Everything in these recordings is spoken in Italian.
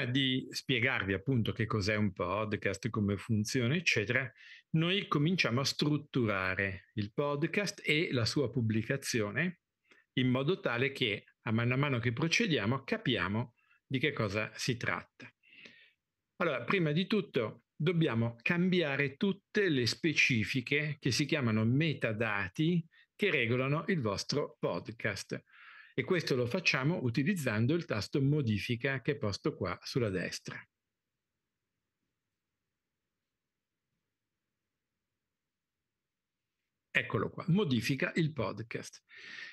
prima di spiegarvi appunto che cos'è un podcast, come funziona, eccetera, noi cominciamo a strutturare il podcast e la sua pubblicazione in modo tale che a mano a mano che procediamo capiamo di che cosa si tratta. Allora, prima di tutto dobbiamo cambiare tutte le specifiche che si chiamano metadati che regolano il vostro podcast e questo lo facciamo utilizzando il tasto modifica che è posto qua sulla destra. Eccolo qua, modifica il podcast.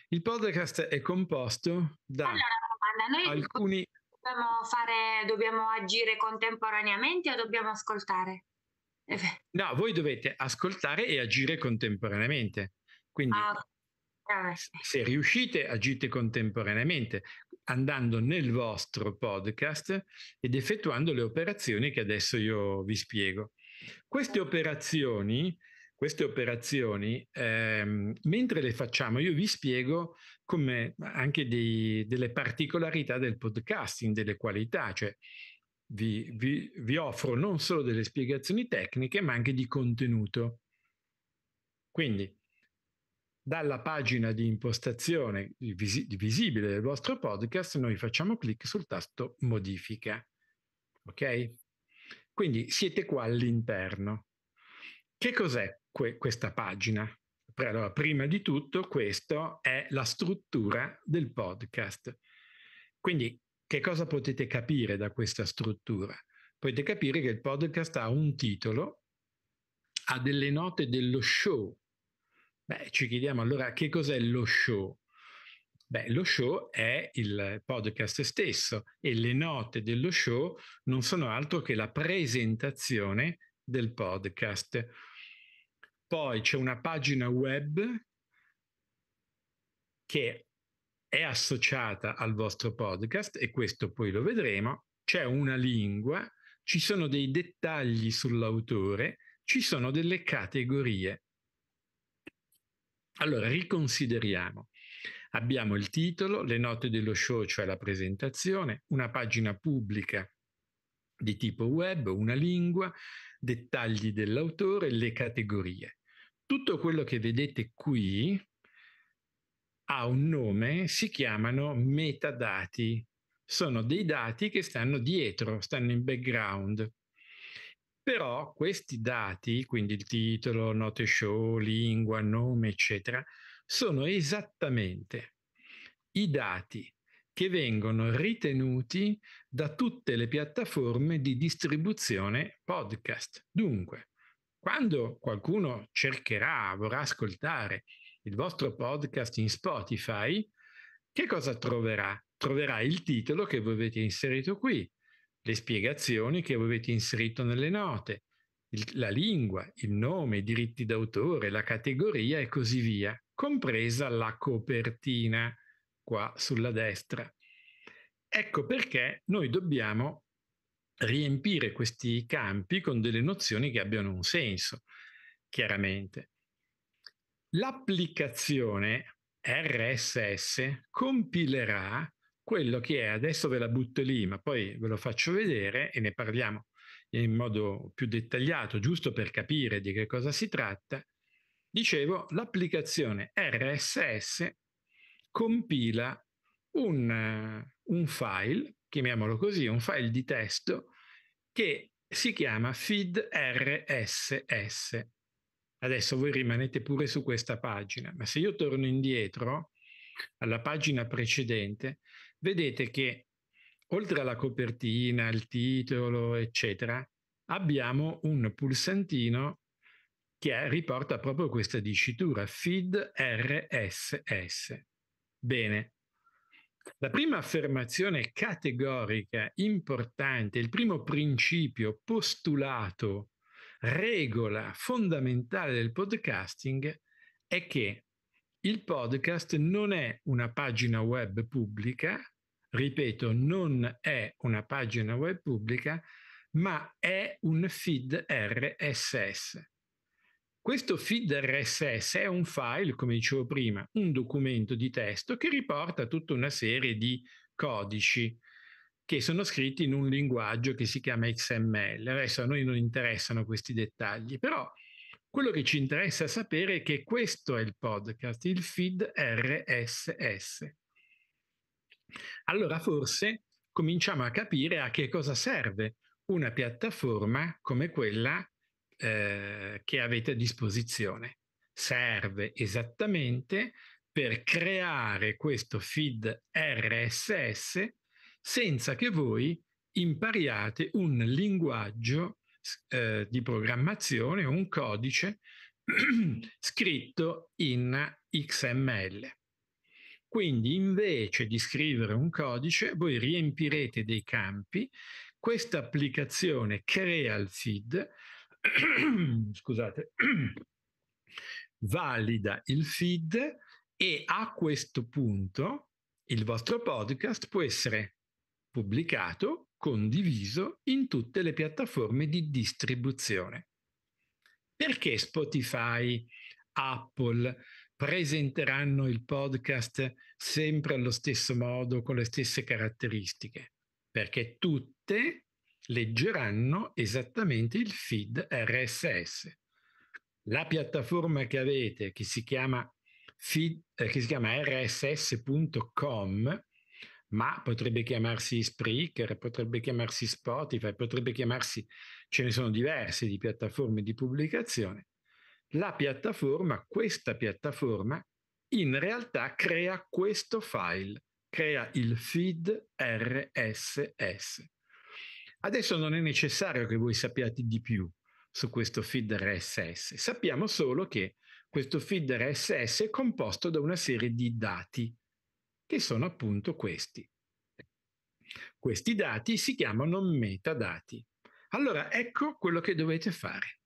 Il podcast è composto da allora, alcuni... Dobbiamo, fare, dobbiamo agire contemporaneamente o dobbiamo ascoltare? No, voi dovete ascoltare e agire contemporaneamente. Quindi ah, Ah, Se riuscite, agite contemporaneamente, andando nel vostro podcast ed effettuando le operazioni che adesso io vi spiego. Queste operazioni, queste operazioni ehm, mentre le facciamo, io vi spiego come anche dei, delle particolarità del podcasting, delle qualità, cioè vi, vi, vi offro non solo delle spiegazioni tecniche, ma anche di contenuto. Quindi, dalla pagina di impostazione vis- visibile del vostro podcast noi facciamo clic sul tasto modifica. Ok? Quindi siete qua all'interno. Che cos'è que- questa pagina? Allora, prima di tutto, questa è la struttura del podcast. Quindi, che cosa potete capire da questa struttura? Potete capire che il podcast ha un titolo, ha delle note dello show Beh, ci chiediamo allora che cos'è lo show? Beh, lo show è il podcast stesso e le note dello show non sono altro che la presentazione del podcast. Poi c'è una pagina web che è associata al vostro podcast e questo poi lo vedremo. C'è una lingua, ci sono dei dettagli sull'autore, ci sono delle categorie. Allora, riconsideriamo. Abbiamo il titolo, le note dello show, cioè la presentazione, una pagina pubblica di tipo web, una lingua, dettagli dell'autore, le categorie. Tutto quello che vedete qui ha un nome, si chiamano metadati. Sono dei dati che stanno dietro, stanno in background. Però questi dati, quindi il titolo, note show, lingua, nome, eccetera, sono esattamente i dati che vengono ritenuti da tutte le piattaforme di distribuzione podcast. Dunque, quando qualcuno cercherà, vorrà ascoltare il vostro podcast in Spotify, che cosa troverà? Troverà il titolo che voi avete inserito qui, le spiegazioni che avete inserito nelle note, il, la lingua, il nome, i diritti d'autore, la categoria e così via, compresa la copertina qua sulla destra. Ecco perché noi dobbiamo riempire questi campi con delle nozioni che abbiano un senso, chiaramente. L'applicazione RSS compilerà quello che è, adesso ve la butto lì, ma poi ve lo faccio vedere e ne parliamo in modo più dettagliato, giusto per capire di che cosa si tratta, dicevo, l'applicazione RSS compila un, un file, chiamiamolo così, un file di testo che si chiama feed RSS. Adesso voi rimanete pure su questa pagina, ma se io torno indietro alla pagina precedente, vedete che oltre alla copertina, al titolo, eccetera, abbiamo un pulsantino che riporta proprio questa dicitura feed RSS. Bene. La prima affermazione categorica importante, il primo principio postulato, regola fondamentale del podcasting è che il podcast non è una pagina web pubblica, ripeto, non è una pagina web pubblica, ma è un feed RSS. Questo feed RSS è un file, come dicevo prima, un documento di testo che riporta tutta una serie di codici che sono scritti in un linguaggio che si chiama XML. Adesso a noi non interessano questi dettagli, però quello che ci interessa sapere è che questo è il podcast, il feed RSS allora forse cominciamo a capire a che cosa serve una piattaforma come quella eh, che avete a disposizione. Serve esattamente per creare questo feed RSS senza che voi impariate un linguaggio eh, di programmazione, un codice scritto in XML. Quindi invece di scrivere un codice, voi riempirete dei campi, questa applicazione crea il feed, scusate, valida il feed e a questo punto il vostro podcast può essere pubblicato, condiviso in tutte le piattaforme di distribuzione. Perché Spotify, Apple, presenteranno il podcast sempre allo stesso modo, con le stesse caratteristiche, perché tutte leggeranno esattamente il feed RSS. La piattaforma che avete, che si chiama, feed, eh, che si chiama rss.com, ma potrebbe chiamarsi Spreaker, potrebbe chiamarsi Spotify, potrebbe chiamarsi, ce ne sono diverse di piattaforme di pubblicazione, la piattaforma, questa piattaforma, in realtà crea questo file, crea il feed RSS. Adesso non è necessario che voi sappiate di più su questo feed RSS, sappiamo solo che questo feed RSS è composto da una serie di dati, che sono appunto questi. Questi dati si chiamano metadati. Allora ecco quello che dovete fare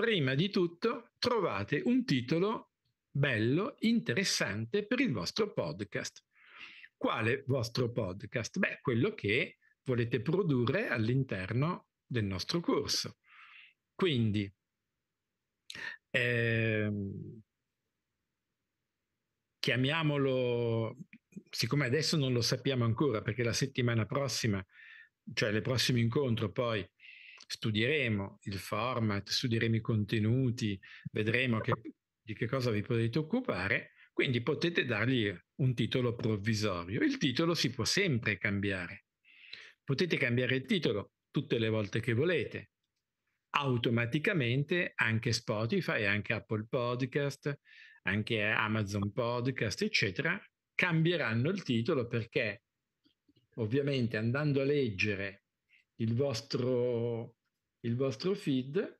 prima di tutto trovate un titolo bello, interessante per il vostro podcast. Quale vostro podcast? Beh, quello che volete produrre all'interno del nostro corso. Quindi, ehm, chiamiamolo, siccome adesso non lo sappiamo ancora perché la settimana prossima, cioè il prossimo incontro poi studieremo il format, studieremo i contenuti, vedremo che, di che cosa vi potete occupare, quindi potete dargli un titolo provvisorio. Il titolo si può sempre cambiare. Potete cambiare il titolo tutte le volte che volete. Automaticamente anche Spotify, anche Apple Podcast, anche Amazon Podcast, eccetera, cambieranno il titolo perché ovviamente andando a leggere il vostro, il vostro feed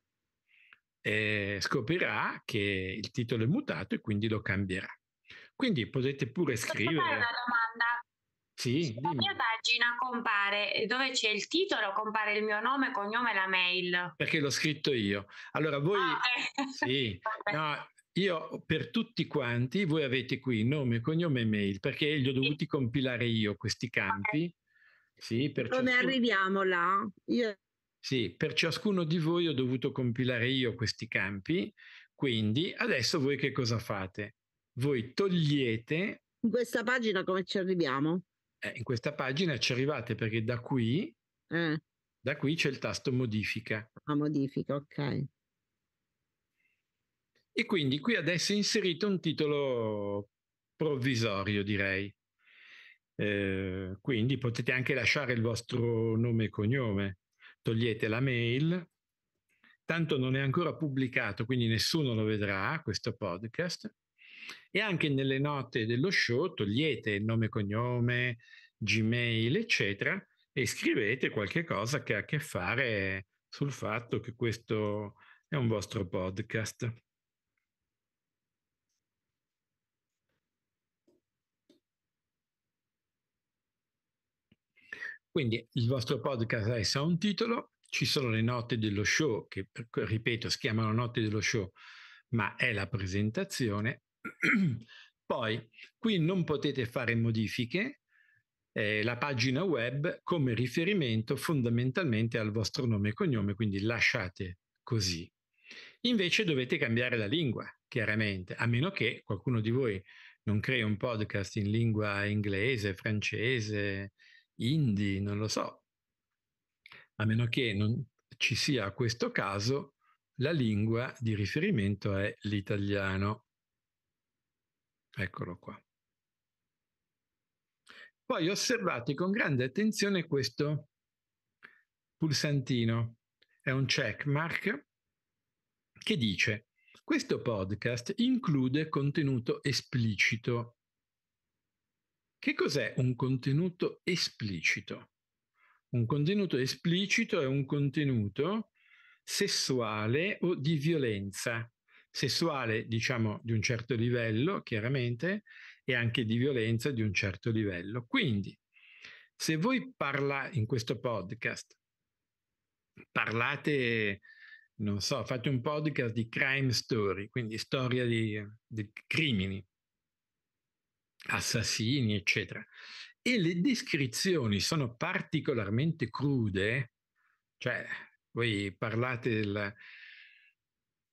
eh, scoprirà che il titolo è mutato e quindi lo cambierà. Quindi potete pure scrivere. Posso scrivere. Fare una domanda? Sì, Sulla dimmi. mia pagina compare dove c'è il titolo, compare il mio nome, cognome e la mail. Perché l'ho scritto io. Allora voi ah, eh. sì, no, io per tutti quanti voi avete qui nome, cognome e mail perché li ho dovuti sì. compilare io questi campi. Okay sì, per Come ciascuno... arriviamo là? Io... Sì, per ciascuno di voi ho dovuto compilare io questi campi, quindi adesso voi che cosa fate? Voi togliete... In questa pagina come ci arriviamo? Eh, in questa pagina ci arrivate perché da qui, eh. da qui c'è il tasto modifica. Ah, modifica, ok. E quindi qui adesso è inserito un titolo provvisorio, direi. Eh, quindi potete anche lasciare il vostro nome e cognome, togliete la mail, tanto non è ancora pubblicato, quindi nessuno lo vedrà questo podcast. E anche nelle note dello show togliete il nome e cognome, Gmail, eccetera, e scrivete qualche cosa che ha a che fare sul fatto che questo è un vostro podcast. Quindi il vostro podcast ha un titolo, ci sono le note dello show, che ripeto si chiamano note dello show, ma è la presentazione. Poi qui non potete fare modifiche, eh, la pagina web come riferimento fondamentalmente al vostro nome e cognome, quindi lasciate così. Invece dovete cambiare la lingua, chiaramente, a meno che qualcuno di voi non crei un podcast in lingua inglese, francese, indie, non lo so. A meno che non ci sia questo caso, la lingua di riferimento è l'italiano. Eccolo qua. Poi osservate con grande attenzione questo pulsantino. È un checkmark che dice questo podcast include contenuto esplicito che cos'è un contenuto esplicito? Un contenuto esplicito è un contenuto sessuale o di violenza, sessuale diciamo di un certo livello chiaramente e anche di violenza di un certo livello. Quindi se voi parla in questo podcast, parlate, non so, fate un podcast di crime story, quindi storia di, di crimini, assassini, eccetera. E le descrizioni sono particolarmente crude, cioè voi parlate del,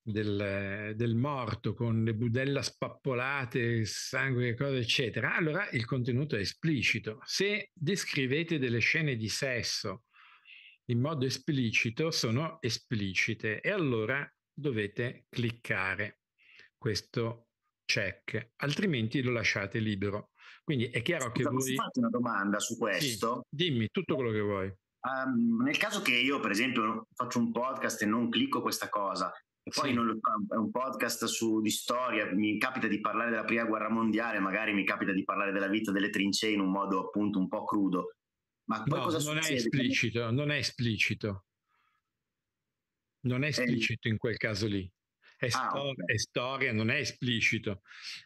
del, del, morto con le budella spappolate, il sangue, cose, eccetera, allora il contenuto è esplicito. Se descrivete delle scene di sesso in modo esplicito, sono esplicite e allora dovete cliccare. Questo check, altrimenti lo lasciate libero. Quindi è chiaro Scusa, che voi... farti una domanda su questo. Sì, dimmi tutto quello che vuoi. Um, nel caso che io, per esempio, faccio un podcast e non clicco questa cosa, e poi sì. lo, è un podcast su, di storia, mi capita di parlare della prima guerra mondiale, magari mi capita di parlare della vita delle trincee in un modo appunto un po' crudo. Ma poi no, cosa non succede? È esplicito, non è esplicito. Non è esplicito eh. in quel caso lì è, ah, stor- okay. è storia, non è esplicito.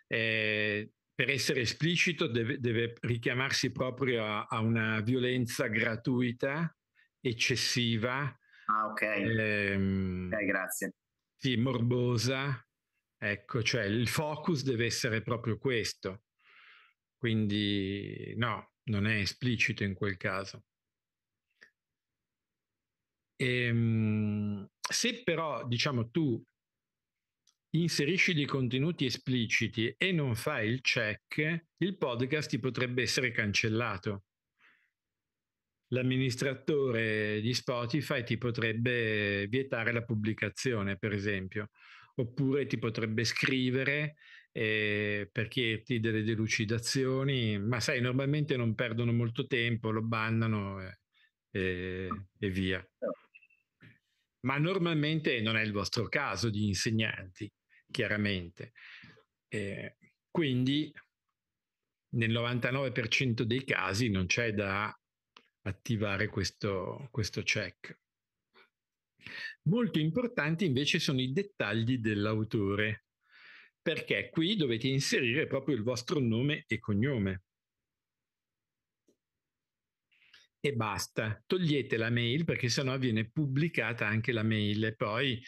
Eh, per essere esplicito deve, deve richiamarsi proprio a, a, una violenza gratuita, eccessiva. Ah, ok. Ehm, okay grazie. Sì, morbosa. Ecco, cioè il focus deve essere proprio questo. Quindi no, non è esplicito in quel caso. Ehm, se però, diciamo, tu inserisci dei contenuti espliciti e non fai il check, il podcast ti potrebbe essere cancellato. L'amministratore di Spotify ti potrebbe vietare la pubblicazione, per esempio, oppure ti potrebbe scrivere eh, per chiederti delle delucidazioni, ma sai, normalmente non perdono molto tempo, lo bannano e, eh, e, eh, e via. Ma normalmente non è il vostro caso di insegnanti chiaramente. Eh, quindi nel 99% dei casi non c'è da attivare questo, questo check. Molto importanti invece sono i dettagli dell'autore, perché qui dovete inserire proprio il vostro nome e cognome. E basta, togliete la mail perché sennò viene pubblicata anche la mail e poi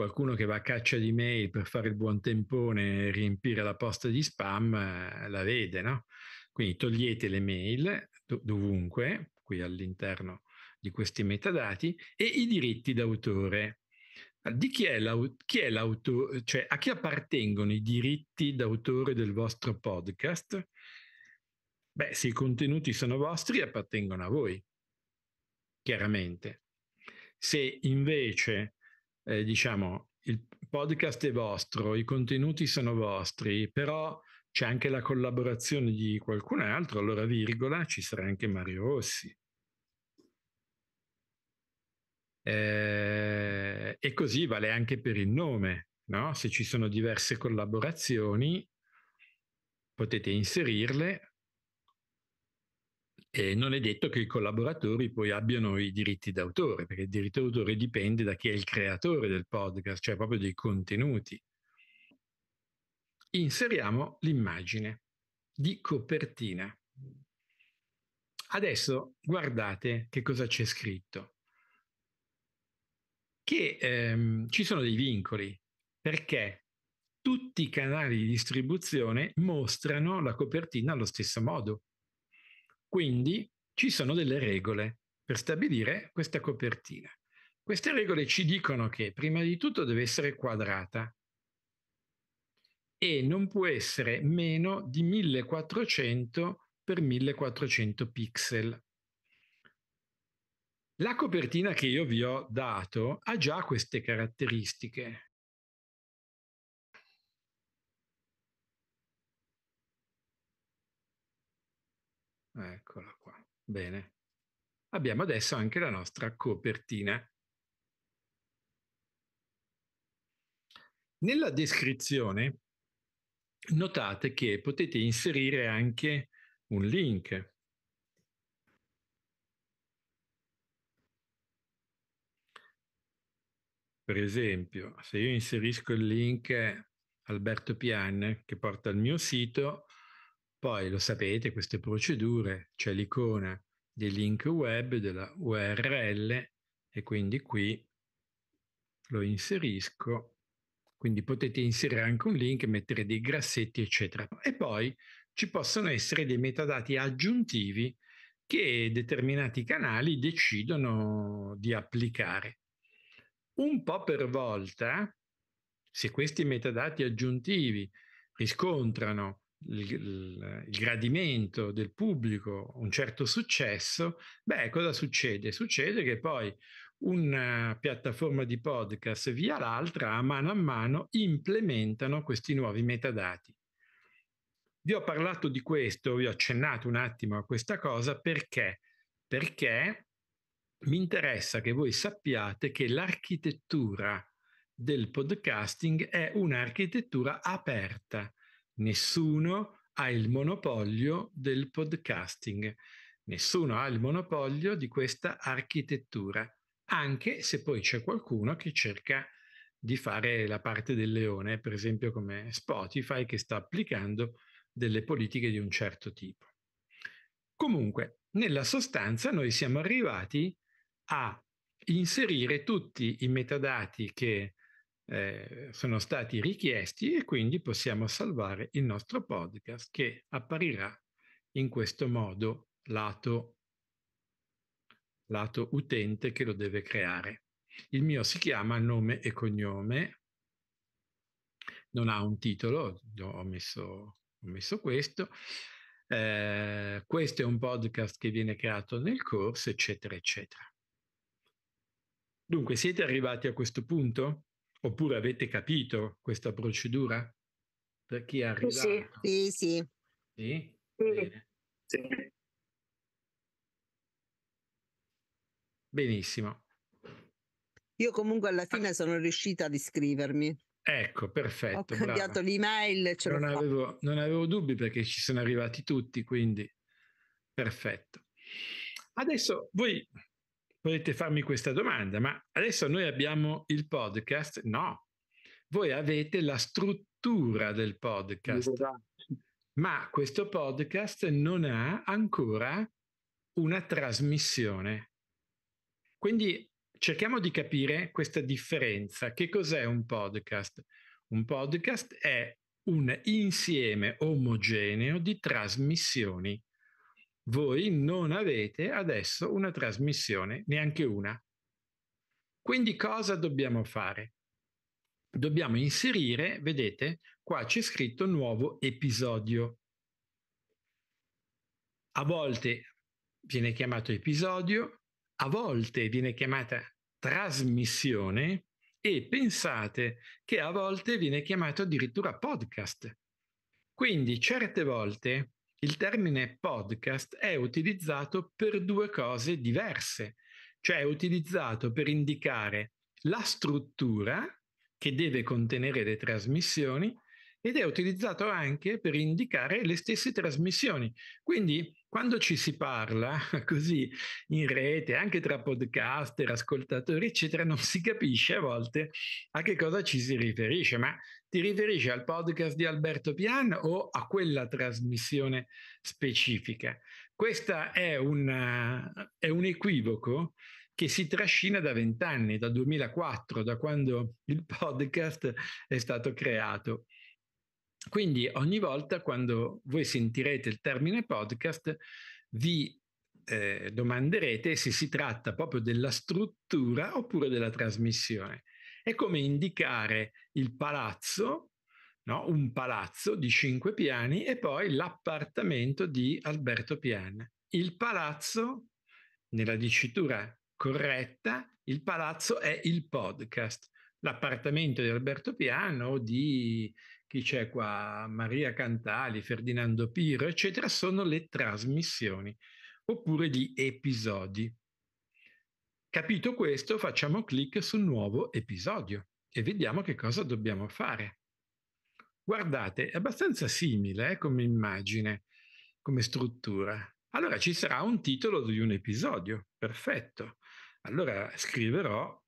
qualcuno che va a caccia di mail per fare il buon tempone e riempire la posta di spam eh, la vede, no? Quindi togliete le mail dovunque, qui all'interno di questi metadati, e i diritti d'autore. Di chi è, chi è l'autore, cioè a chi appartengono i diritti d'autore del vostro podcast? Beh, se i contenuti sono vostri, appartengono a voi, chiaramente. Se invece eh, diciamo, il podcast è vostro, i contenuti sono vostri, però c'è anche la collaborazione di qualcun altro, allora virgola, ci sarà anche Mario Rossi. Eh, e così vale anche per il nome, no? Se ci sono diverse collaborazioni, potete inserirle eh, non è detto che i collaboratori poi abbiano i diritti d'autore, perché il diritto d'autore dipende da chi è il creatore del podcast, cioè proprio dei contenuti. Inseriamo l'immagine di copertina. Adesso guardate che cosa c'è scritto. Che ehm, ci sono dei vincoli, perché tutti i canali di distribuzione mostrano la copertina allo stesso modo. Quindi ci sono delle regole per stabilire questa copertina. Queste regole ci dicono che prima di tutto deve essere quadrata e non può essere meno di 1400 x 1400 pixel. La copertina che io vi ho dato ha già queste caratteristiche. Eccola qua. Bene. Abbiamo adesso anche la nostra copertina. Nella descrizione notate che potete inserire anche un link. Per esempio, se io inserisco il link Alberto Pian che porta al mio sito, poi lo sapete, queste procedure, c'è l'icona del link web, della URL e quindi qui lo inserisco. Quindi potete inserire anche un link, mettere dei grassetti, eccetera. E poi ci possono essere dei metadati aggiuntivi che determinati canali decidono di applicare. Un po' per volta, se questi metadati aggiuntivi riscontrano il, il, gradimento del pubblico, un certo successo, beh, cosa succede? Succede che poi una eh, piattaforma di podcast via l'altra, a mano a mano, implementano questi nuovi metadati. Vi ho parlato di questo, vi ho accennato un attimo a questa cosa perché? Perché mi interessa che voi sappiate che l'architettura del podcasting è un'architettura aperta, nessuno ha il monopolio del podcasting, nessuno ha il monopolio di questa architettura, anche se poi c'è qualcuno che cerca di fare la parte del leone, per esempio come Spotify che sta applicando delle politiche di un certo tipo. Comunque, nella sostanza noi siamo arrivati a inserire tutti i metadati che eh, sono stati richiesti e quindi possiamo salvare il nostro podcast che apparirà in questo modo lato, lato utente che lo deve creare. Il mio si chiama nome e cognome, non ha un titolo, ho messo, ho messo questo. Eh, questo è un podcast che viene creato nel corso, eccetera, eccetera. Dunque, siete arrivati a questo punto? Oppure avete capito questa procedura? Per chi è arrivato? Sì, sì. Sì? sì. Bene. sì. Benissimo. Io comunque alla fine ah. sono riuscita ad iscrivermi. Ecco, perfetto. Ho cambiato brava. l'email. Non avevo, non, avevo, dubbi perché ci sono arrivati tutti, quindi perfetto. Adesso voi potete farmi questa domanda, ma adesso noi abbiamo il podcast? No, voi avete la struttura del podcast, esatto. ma questo podcast non ha ancora una trasmissione. Quindi cerchiamo di capire questa differenza. Che cos'è un podcast? Un podcast è un insieme omogeneo di trasmissioni voi non avete adesso una trasmissione, neanche una. Quindi cosa dobbiamo fare? Dobbiamo inserire, vedete, qua c'è scritto nuovo episodio. A volte viene chiamato episodio, a volte viene chiamata trasmissione e pensate che a volte viene chiamato addirittura podcast. Quindi certe volte il termine podcast è utilizzato per due cose diverse, cioè è utilizzato per indicare la struttura che deve contenere le trasmissioni ed è utilizzato anche per indicare le stesse trasmissioni. Quindi quando ci si parla così in rete, anche tra podcaster, ascoltatori, eccetera, non si capisce a volte a che cosa ci si riferisce, ma ti riferisci al podcast di Alberto Pian o a quella trasmissione specifica? Questo è, è un equivoco che si trascina da vent'anni, dal 2004, da quando il podcast è stato creato. Quindi ogni volta quando voi sentirete il termine podcast, vi eh, domanderete se si tratta proprio della struttura oppure della trasmissione. È come indicare il palazzo, no? un palazzo di cinque piani e poi l'appartamento di Alberto Piana. Il palazzo, nella dicitura corretta, il palazzo è il podcast. L'appartamento di Alberto Piano, di chi c'è qua, Maria Cantali, Ferdinando Piro, eccetera, sono le trasmissioni oppure gli episodi. Capito questo, facciamo clic su nuovo episodio e vediamo che cosa dobbiamo fare. Guardate, è abbastanza simile eh, come immagine, come struttura. Allora ci sarà un titolo di un episodio, perfetto. Allora scriverò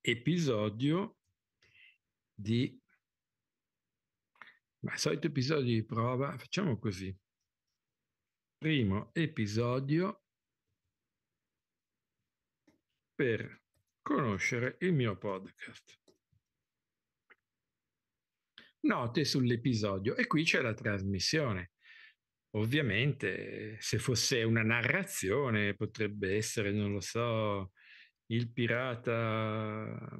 episodio di... Ma solito episodio di prova, facciamo così. Primo episodio per conoscere il mio podcast. Note sull'episodio e qui c'è la trasmissione. Ovviamente, se fosse una narrazione, potrebbe essere, non lo so, il pirata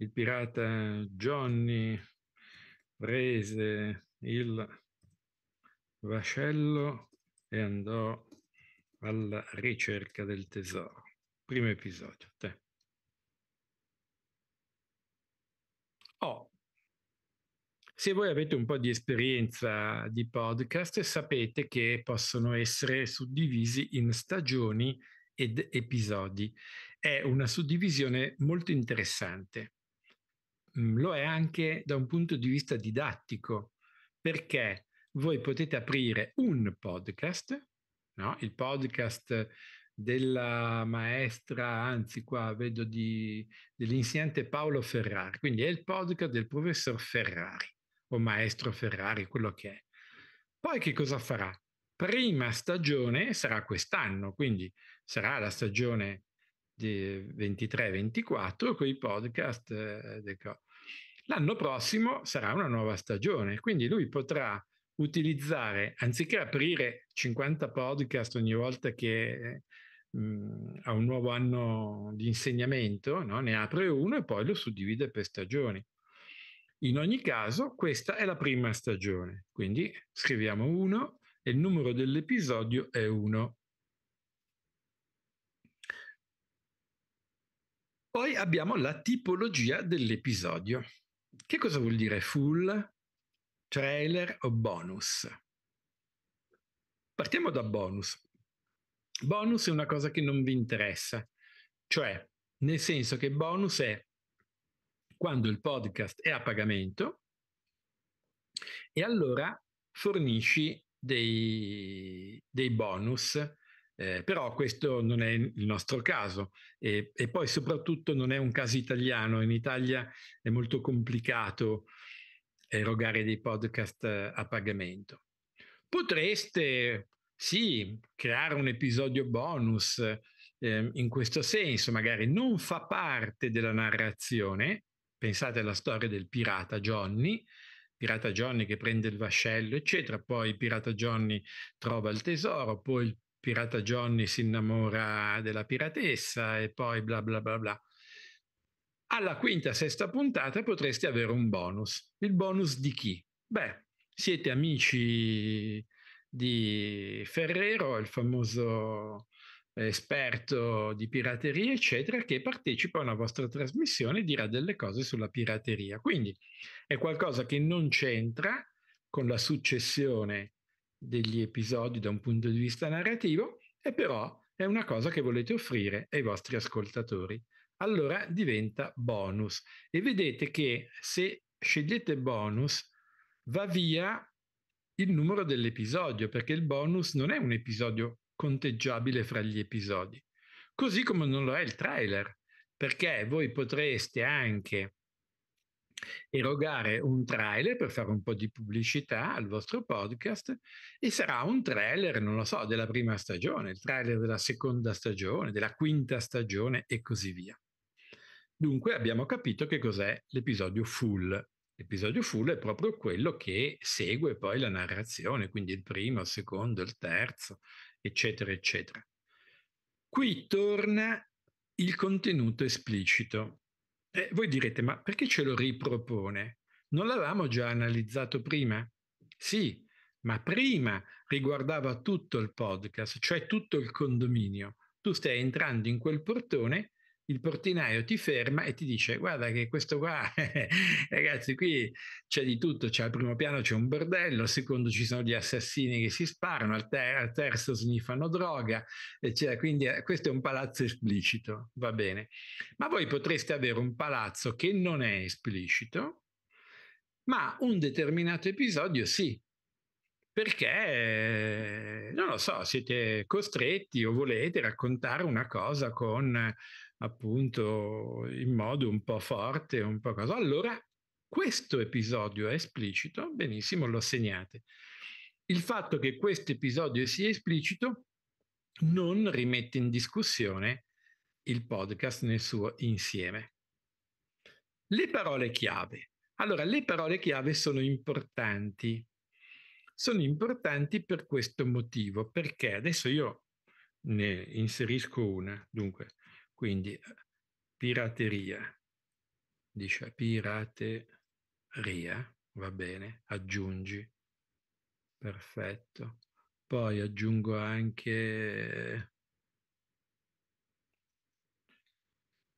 il pirata Johnny prese il vascello e andò alla ricerca del tesoro. Primo episodio, te. Oh, se voi avete un po' di esperienza di podcast, sapete che possono essere suddivisi in stagioni ed episodi. È una suddivisione molto interessante. Mm, lo è anche da un punto di vista didattico, perché voi potete aprire un podcast no? il podcast della maestra, anzi qua vedo di, dell'insegnante Paolo Ferrari, quindi è il podcast del professor Ferrari o maestro Ferrari, quello che è. Poi che cosa farà? Prima stagione sarà quest'anno, quindi sarà la stagione 23-24 con i podcast. Eh, L'anno prossimo sarà una nuova stagione, quindi lui potrà utilizzare, anziché aprire 50 podcast ogni volta che mh, ha un nuovo anno di insegnamento, no? ne apre uno e poi lo suddivide per stagioni. In ogni caso, questa è la prima stagione, quindi scriviamo 1 e il numero dell'episodio è 1. Poi abbiamo la tipologia dell'episodio. Che cosa vuol dire full, trailer o bonus. Partiamo da bonus. Bonus è una cosa che non vi interessa, cioè nel senso che bonus è quando il podcast è a pagamento e allora fornisci dei, dei bonus, eh, però questo non è il nostro caso e, e, poi soprattutto non è un caso italiano, in Italia è molto complicato erogare dei podcast eh, a pagamento. Potreste, sì, creare un episodio bonus eh, in questo senso, magari non fa parte della narrazione, pensate alla storia del pirata Johnny, pirata Johnny che prende il vascello, eccetera, poi pirata Johnny trova il tesoro, poi il pirata Johnny si innamora della piratessa e poi bla bla bla bla alla quinta, sesta puntata potreste avere un bonus. Il bonus di chi? Beh, siete amici di Ferrero, il famoso esperto di pirateria, eccetera, che partecipa a una vostra trasmissione e dirà delle cose sulla pirateria. Quindi è qualcosa che non c'entra con la successione degli episodi da un punto di vista narrativo, e però è una cosa che volete offrire ai vostri ascoltatori allora diventa bonus. E vedete che se scegliete bonus va via il numero dell'episodio, perché il bonus non è un episodio conteggiabile fra gli episodi, così come non lo è il trailer, perché voi potreste anche erogare un trailer per fare un po' di pubblicità al vostro podcast e sarà un trailer, non lo so, della prima stagione, il trailer della seconda stagione, della quinta stagione e così via. Dunque abbiamo capito che cos'è l'episodio full. L'episodio full è proprio quello che segue poi la narrazione, quindi il primo, il secondo, il terzo, eccetera, eccetera. Qui torna il contenuto esplicito. Eh, voi direte, ma perché ce lo ripropone? Non l'avevamo già analizzato prima? Sì, ma prima riguardava tutto il podcast, cioè tutto il condominio. Tu stai entrando in quel portone il portinaio ti ferma e ti dice guarda che questo qua, ragazzi, qui c'è di tutto, cioè, al primo piano c'è un bordello, al secondo ci sono gli assassini che si sparano, al, ter- al terzo sniffano droga, eccetera. Quindi eh, questo è un palazzo esplicito, va bene. Ma voi potreste avere un palazzo che non è esplicito, ma un determinato episodio sì, perché, eh, non lo so, siete costretti o volete raccontare una cosa con appunto in modo un po' forte, un po' cosa. Allora, questo episodio è esplicito, benissimo, lo segnate. Il fatto che questo episodio sia esplicito non rimette in discussione il podcast nel suo insieme. Le parole chiave. Allora, le parole chiave sono importanti. Sono importanti per questo motivo, perché adesso io ne inserisco una. Dunque, quindi eh, pirateria, dice pirateria, va bene, aggiungi, perfetto. Poi aggiungo anche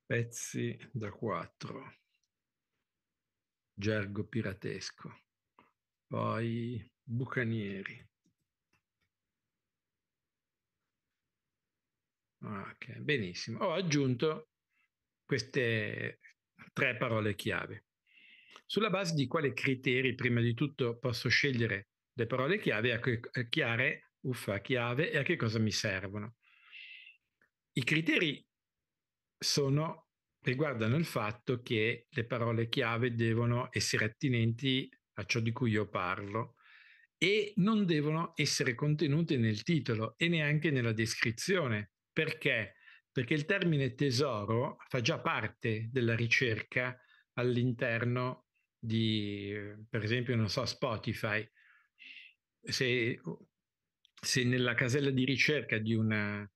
pezzi da 4, gergo piratesco, poi bucanieri. Ok, ah, benissimo. Ho aggiunto queste tre parole chiave. Sulla base di quali criteri, prima di tutto, posso scegliere le parole chiave, a che, eh, chiare, uffa, chiave e a che cosa mi servono? I criteri sono, riguardano il fatto che le parole chiave devono essere attinenti a ciò di cui io parlo e non devono essere contenute nel titolo e neanche nella descrizione perché? Perché il termine tesoro fa già parte della ricerca all'interno di, per esempio, non so, Spotify. Se, se nella casella di ricerca di, una,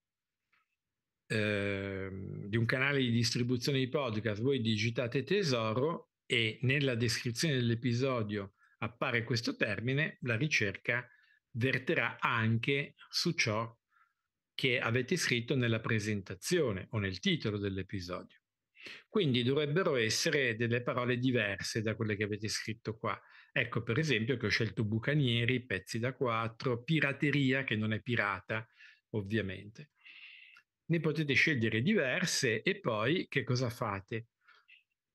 eh, di un canale di distribuzione di podcast voi digitate tesoro e nella descrizione dell'episodio appare questo termine, la ricerca verterà anche su ciò che avete scritto nella presentazione o nel titolo dell'episodio. Quindi dovrebbero essere delle parole diverse da quelle che avete scritto qua. Ecco per esempio che ho scelto bucanieri, pezzi da quattro, pirateria che non è pirata ovviamente. Ne potete scegliere diverse e poi che cosa fate?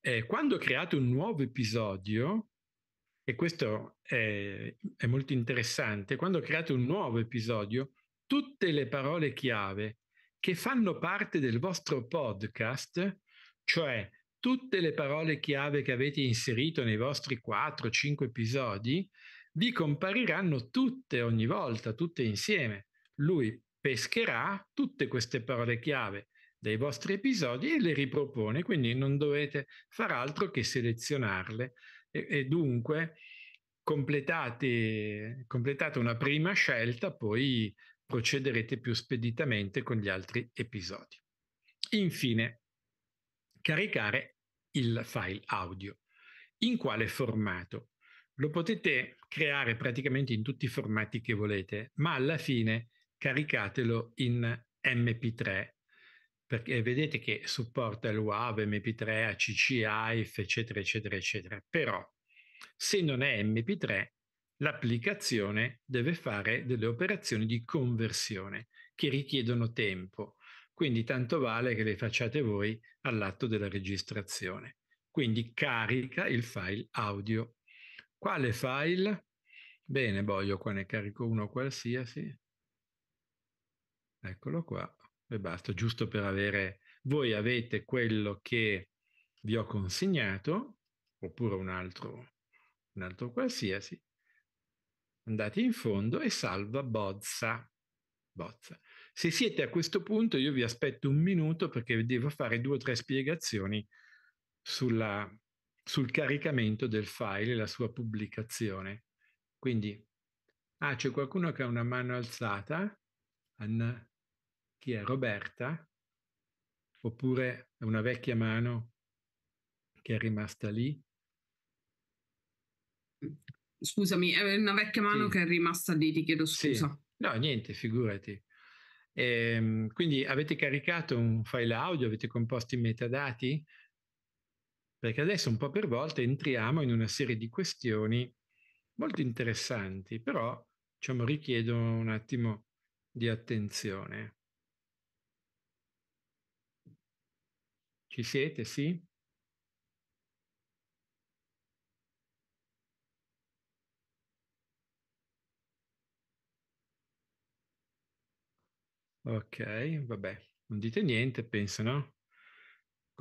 Eh, quando create un nuovo episodio, e questo è, è molto interessante, quando create un nuovo episodio tutte le parole chiave che fanno parte del vostro podcast, cioè tutte le parole chiave che avete inserito nei vostri 4-5 episodi, vi compariranno tutte ogni volta, tutte insieme. Lui pescherà tutte queste parole chiave dei vostri episodi e le ripropone, quindi non dovete far altro che selezionarle e, e dunque completate, completate una prima scelta, poi procederete più speditamente con gli altri episodi. Infine, caricare il file audio. In quale formato? Lo potete creare praticamente in tutti i formati che volete, ma alla fine caricatelo in MP3 perché vedete che supporta il WAV, MP3, ACC, AIF, eccetera, eccetera, eccetera. Però se non è MP3 l'applicazione deve fare delle operazioni di conversione che richiedono tempo, quindi tanto vale che le facciate voi all'atto della registrazione. Quindi carica il file audio. Quale file? Bene, voglio qua ne carico uno qualsiasi. Eccolo qua e basta, giusto per avere voi avete quello che vi ho consegnato oppure un altro un altro qualsiasi andate in fondo e salva bozza. bozza. Se siete a questo punto io vi aspetto un minuto perché devo fare due o tre spiegazioni sulla, sul caricamento del file e la sua pubblicazione. Quindi, ah, c'è qualcuno che ha una mano alzata? Anna, chi è? Roberta? Oppure una vecchia mano che è rimasta lì? Scusami, è una vecchia mano sì. che è rimasta lì, ti chiedo scusa. Sì. No, niente, figurati. Ehm, quindi avete caricato un file audio, avete composto i metadati? Perché adesso un po' per volta entriamo in una serie di questioni molto interessanti, però diciamo, richiedono un attimo di attenzione. Ci siete, sì? Ok, vabbè, non dite niente, penso, no?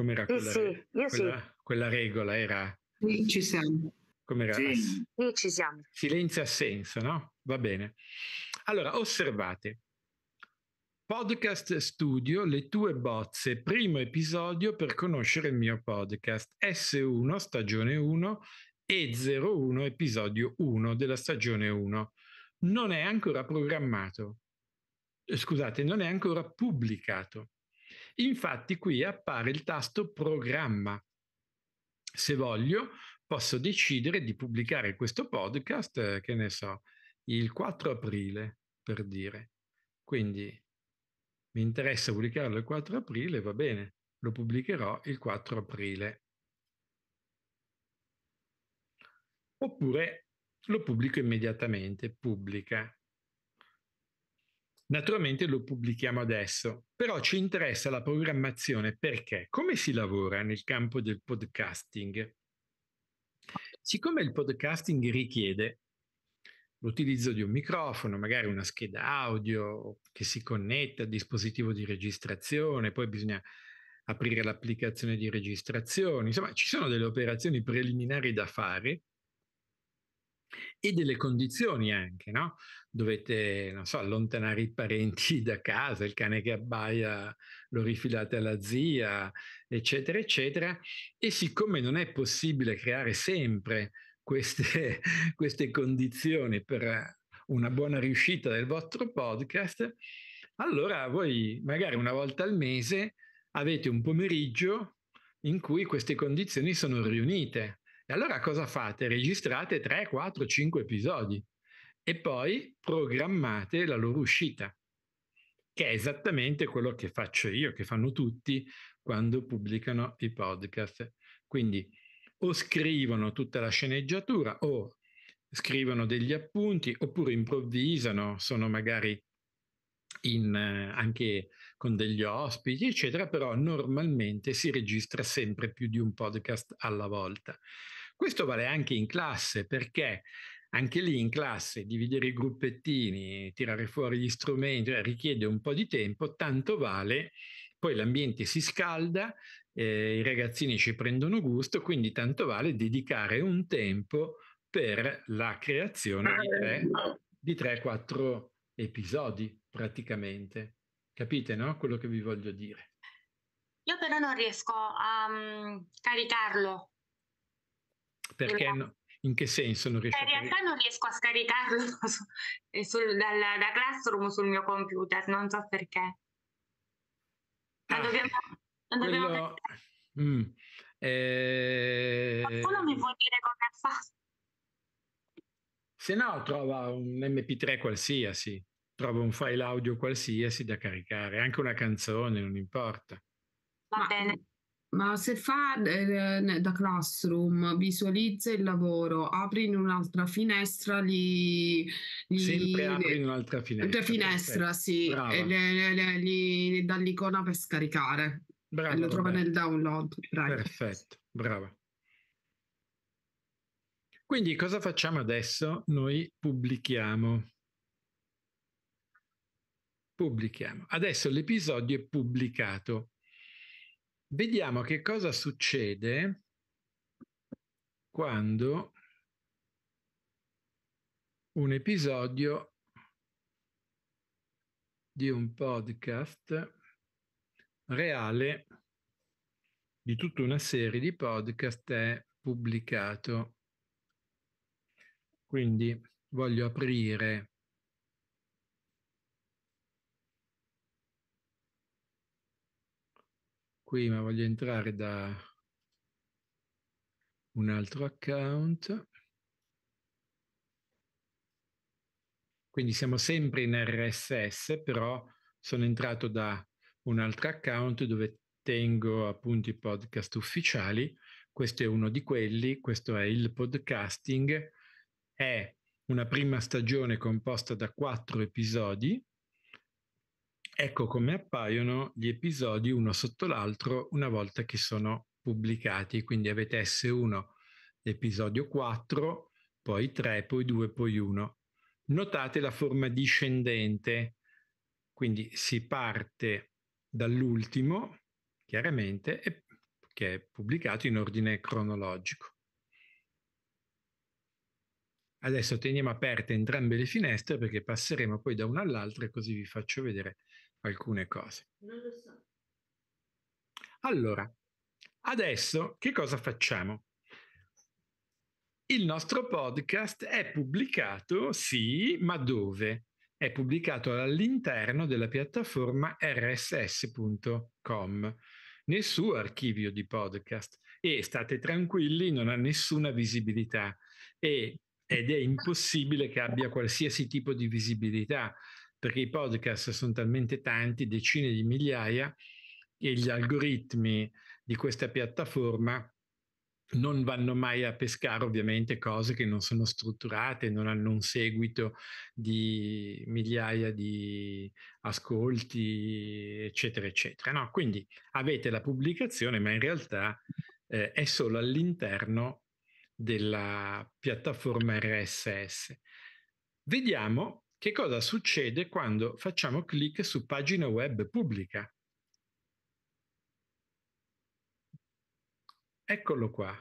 era quella, sì, quella, sì. quella regola? Era... Sì, ci siamo. Com'era? Sì. sì, ci siamo. Silenzio assenso, no? Va bene. Allora, osservate. Podcast Studio, le tue bozze, primo episodio per conoscere il mio podcast, S1 stagione 1 e 01 episodio 1 della stagione 1. Non è ancora programmato, eh, scusate, non è ancora pubblicato. Infatti qui appare il tasto programma. Se voglio posso decidere di pubblicare questo podcast, eh, che ne so, il 4 aprile, per dire. Quindi mi interessa pubblicarlo il 4 aprile, va bene, lo pubblicherò il 4 aprile. Oppure lo pubblico immediatamente, pubblica. Naturalmente lo pubblichiamo adesso, però ci interessa la programmazione perché come si lavora nel campo del podcasting? Siccome il podcasting richiede l'utilizzo di un microfono, magari una scheda audio che si connetta al dispositivo di registrazione, poi bisogna aprire l'applicazione di registrazione, insomma ci sono delle operazioni preliminari da fare e delle condizioni anche, no? Dovete, so, allontanare i parenti da casa, il cane che abbaia lo rifilate alla zia, eccetera, eccetera. E siccome non è possibile creare sempre queste, queste condizioni per una buona riuscita del vostro podcast, allora voi magari una volta al mese avete un pomeriggio in cui queste condizioni sono riunite e allora cosa fate? Registrate 3, 4, 5 episodi e poi programmate la loro uscita, che è esattamente quello che faccio io, che fanno tutti quando pubblicano i podcast. Quindi o scrivono tutta la sceneggiatura o scrivono degli appunti oppure improvvisano, sono magari in, eh, anche con degli ospiti, eccetera, però normalmente si registra sempre più di un podcast alla volta. Questo vale anche in classe perché anche lì in classe dividere i gruppettini, tirare fuori gli strumenti cioè richiede un po' di tempo, tanto vale, poi l'ambiente si scalda, eh, i ragazzini ci prendono gusto, quindi tanto vale dedicare un tempo per la creazione di 3-4 episodi praticamente. Capite no? quello che vi voglio dire? Io però non riesco a um, caricarlo perché esatto. no? In che senso non riesco? Cioè, in realtà a... non riesco a scaricarlo su, sul, dal, da Classroom sul mio computer, non so perché. Ma ah, dobbiamo... Quello... dobbiamo mm. eh... Qualcuno mi può dire come fa? Se no, trova un MP3 qualsiasi, trova un file audio qualsiasi da caricare, anche una canzone, non importa. Va Ma... bene. Ma se fa eh, da classroom, visualizza il lavoro, apri in un'altra finestra, li, li sempre apri in un'altra finestra. finestra sì, e le, le, le, dall'icona per scaricare. e lo trova nel download. Brava. Perfetto, brava. Quindi cosa facciamo adesso? Noi pubblichiamo. Pubblichiamo. Adesso l'episodio è pubblicato Vediamo che cosa succede quando un episodio di un podcast reale di tutta una serie di podcast è pubblicato. Quindi voglio aprire qui, ma voglio entrare da un altro account. Quindi siamo sempre in RSS, però sono entrato da un altro account dove tengo appunto i podcast ufficiali. Questo è uno di quelli, questo è il podcasting. È una prima stagione composta da quattro episodi Ecco come appaiono gli episodi uno sotto l'altro una volta che sono pubblicati, quindi avete S1 episodio 4, poi 3, poi 2, poi 1. Notate la forma discendente, quindi si parte dall'ultimo, chiaramente, che è pubblicato in ordine cronologico. Adesso teniamo aperte entrambe le finestre perché passeremo poi da una all'altra e così vi faccio vedere alcune cose. Non lo so. Allora, adesso che cosa facciamo? Il nostro podcast è pubblicato, sì, ma dove? È pubblicato all'interno della piattaforma rss.com, nel suo archivio di podcast. E state tranquilli, non ha nessuna visibilità. E, ed è impossibile che abbia qualsiasi tipo di visibilità perché i podcast sono talmente tanti, decine di migliaia, e gli algoritmi di questa piattaforma non vanno mai a pescare ovviamente cose che non sono strutturate, non hanno un seguito di migliaia di ascolti, eccetera, eccetera. No, quindi avete la pubblicazione, ma in realtà eh, è solo all'interno della piattaforma RSS. Vediamo che cosa succede quando facciamo clic su pagina web pubblica. Eccolo qua.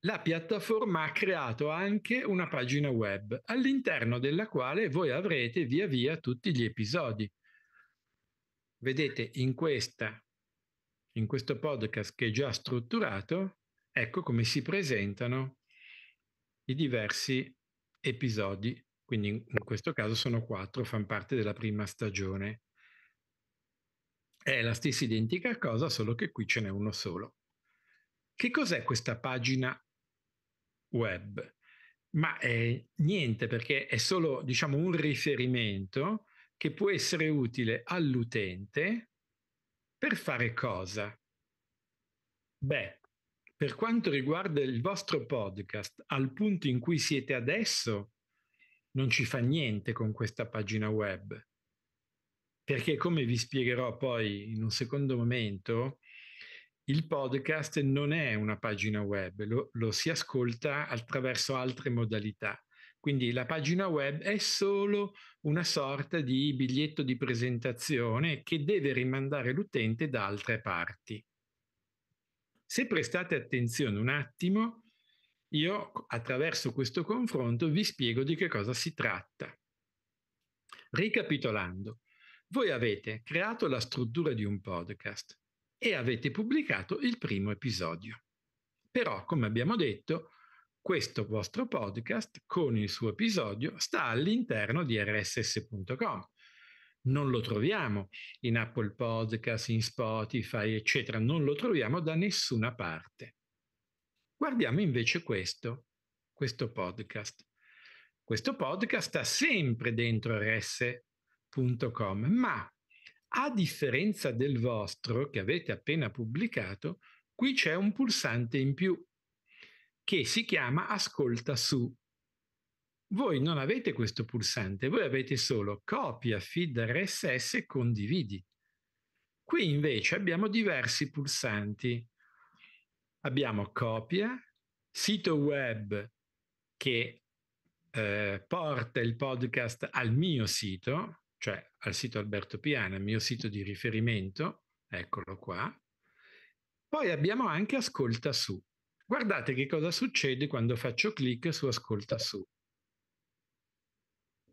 La piattaforma ha creato anche una pagina web all'interno della quale voi avrete via via tutti gli episodi. Vedete in questa in questo podcast che è già strutturato, ecco come si presentano i diversi episodi, quindi in questo caso sono quattro, fanno parte della prima stagione. È la stessa identica cosa, solo che qui ce n'è uno solo. Che cos'è questa pagina web? Ma è niente perché è solo diciamo, un riferimento che può essere utile all'utente per fare cosa? Beh, per quanto riguarda il vostro podcast, al punto in cui siete adesso, non ci fa niente con questa pagina web, perché come vi spiegherò poi in un secondo momento, il podcast non è una pagina web, lo, lo si ascolta attraverso altre modalità. Quindi la pagina web è solo una sorta di biglietto di presentazione che deve rimandare l'utente da altre parti. Se prestate attenzione un attimo, io attraverso questo confronto vi spiego di che cosa si tratta. Ricapitolando, voi avete creato la struttura di un podcast e avete pubblicato il primo episodio. Però, come abbiamo detto, questo vostro podcast con il suo episodio sta all'interno di rss.com non lo troviamo in Apple Podcast, in Spotify, eccetera, non lo troviamo da nessuna parte. Guardiamo invece questo, questo podcast. Questo podcast sta sempre dentro rs.com, ma a differenza del vostro che avete appena pubblicato, qui c'è un pulsante in più che si chiama Ascolta su voi non avete questo pulsante, voi avete solo copia, feed RSS e condividi. Qui invece abbiamo diversi pulsanti. Abbiamo copia, sito web che eh, porta il podcast al mio sito, cioè al sito Alberto Piana, il mio sito di riferimento, eccolo qua. Poi abbiamo anche ascolta su. Guardate che cosa succede quando faccio clic su ascolta su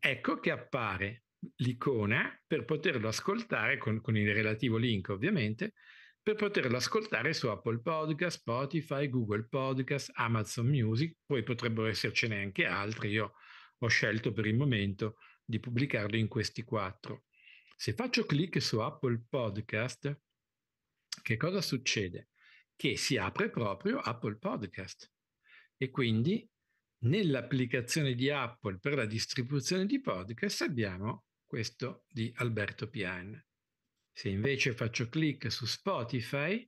ecco che appare l'icona per poterlo ascoltare con, con il relativo link ovviamente per poterlo ascoltare su Apple Podcast, Spotify, Google Podcast, Amazon Music, poi potrebbero essercene anche altri, io ho scelto per il momento di pubblicarlo in questi quattro. Se faccio clic su Apple Podcast, che cosa succede? Che si apre proprio Apple Podcast e quindi nell'applicazione di Apple per la distribuzione di podcast abbiamo questo di Alberto Pian. Se invece faccio clic su Spotify,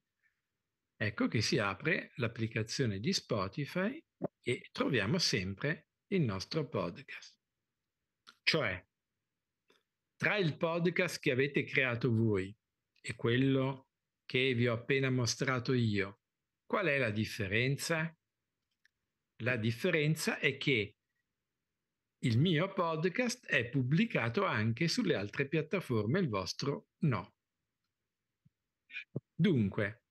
ecco che si apre l'applicazione di Spotify e troviamo sempre il nostro podcast. Cioè, tra il podcast che avete creato voi e quello che vi ho appena mostrato io, qual è la differenza? La differenza è che il mio podcast è pubblicato anche sulle altre piattaforme, il vostro no. Dunque,